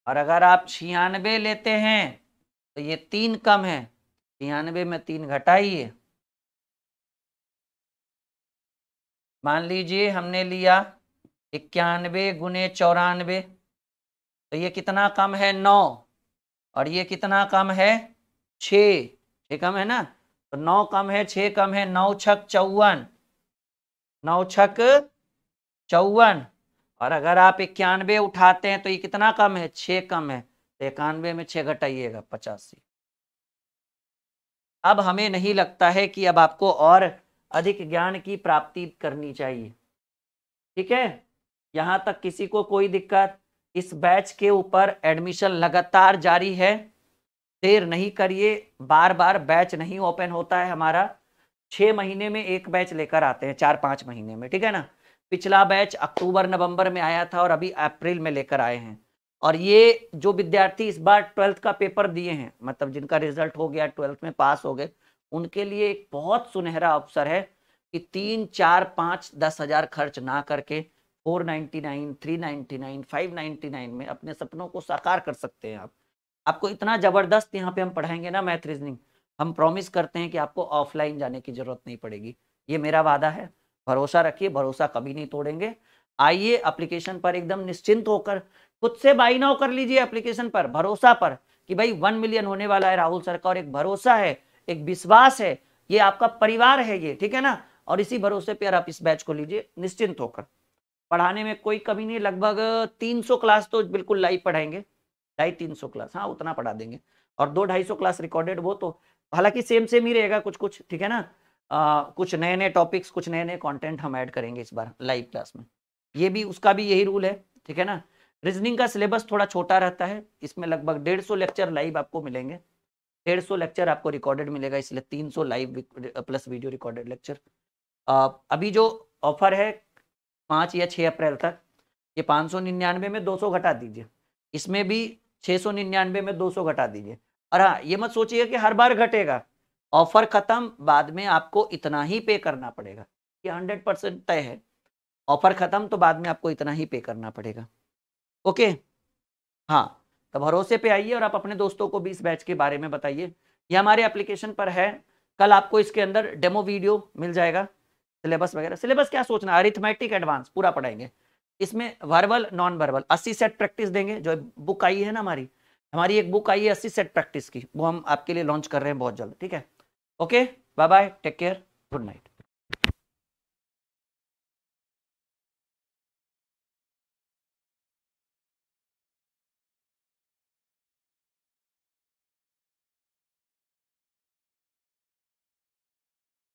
और अगर आप छियानवे लेते हैं तो ये तीन कम है छियानवे में तीन घटाइए मान लीजिए हमने लिया इक्यानवे गुने चौरानवे तो ये कितना कम है नौ और ये कितना कम है छ कम है ना तो नौ कम है छ कम है नौ छक चौवन नौ छक चौवन और अगर आप इक्यानवे उठाते हैं तो ये कितना कम है छ कम है तो इक्यानवे में छ घटाइएगा पचासी अब हमें नहीं लगता है कि अब आपको और अधिक ज्ञान की प्राप्ति करनी चाहिए ठीक है यहां तक किसी को कोई दिक्कत इस बैच के ऊपर एडमिशन लगातार जारी है देर नहीं करिए बार बार बैच नहीं ओपन होता है हमारा छः महीने में एक बैच लेकर आते हैं चार पाँच महीने में ठीक है ना पिछला बैच अक्टूबर नवंबर में आया था और अभी अप्रैल में लेकर आए हैं और ये जो विद्यार्थी इस बार ट्वेल्थ का पेपर दिए हैं मतलब जिनका रिजल्ट हो गया ट्वेल्थ में पास हो गए उनके लिए एक बहुत सुनहरा अवसर है कि तीन चार पाँच दस हज़ार खर्च ना करके 499, में अपने सपनों को साकार कर सकते हैं आप आपको इतना ज़बरदस्त यहाँ पे हम पढ़ाएंगे ना मैथ रीजनिंग हम प्रॉमिस करते हैं कि आपको ऑफलाइन जाने की ज़रूरत नहीं पड़ेगी ये मेरा वादा है भरोसा रखिए भरोसा कभी नहीं तोड़ेंगे आइए एप्लीकेशन पर एकदम निश्चिंत होकर खुद से बाइना कर लीजिए एप्लीकेशन पर भरोसा पर कि भाई वन मिलियन होने वाला है राहुल सर का और एक भरोसा है एक विश्वास है ये आपका परिवार है ये ठीक है ना और इसी भरोसे पर आप इस बैच को लीजिए निश्चिंत होकर पढ़ाने में कोई कमी नहीं लगभग 300 क्लास तो बिल्कुल लाइव पढ़ाएंगे ढाई तीन सौ क्लास हाँ उतना पढ़ा देंगे और दो ढाई सौ क्लास रिकॉर्डेड वो तो हालांकि सेम सेम ही रहेगा कुछ कुछ ठीक है ना आ, कुछ नए नए टॉपिक्स कुछ नए नए कॉन्टेंट हम ऐड करेंगे इस बार लाइव क्लास में ये भी उसका भी यही रूल है ठीक है ना रीजनिंग का सिलेबस थोड़ा छोटा रहता है इसमें लगभग डेढ़ सौ लेक्चर लाइव आपको मिलेंगे डेढ़ सौ लेक्चर आपको रिकॉर्डेड मिलेगा इसलिए तीन सौ live plus video recorded lecture अभी जो ऑफर है पाँच या छः अप्रैल तक ये पाँच सौ निन्यानवे में दो सौ घटा दीजिए इसमें भी छः सौ निन्यानवे में दो सौ घटा दीजिए और हाँ ये मत सोचिए कि हर बार घटेगा ऑफर ख़त्म बाद में आपको इतना ही पे करना पड़ेगा ये हंड्रेड परसेंट तय है ऑफर ख़त्म तो बाद में आपको इतना ही पे करना पड़ेगा ओके हाँ तो भरोसे पे आइए और आप अपने दोस्तों को भी इस बैच के बारे में बताइए ये हमारे एप्लीकेशन पर है कल आपको इसके अंदर डेमो वीडियो मिल जाएगा सिलेबस वगैरह सिलेबस क्या सोचना अरिथमेटिक एडवांस पूरा पढ़ाएंगे इसमें वर्बल नॉन वर्बल अस्सी सेट प्रैक्टिस देंगे जो बुक आई है ना हमारी हमारी एक बुक आई है अस्सी सेट प्रैक्टिस की वो हम आपके लिए लॉन्च कर रहे हैं बहुत जल्द ठीक है okay bye bye take care good night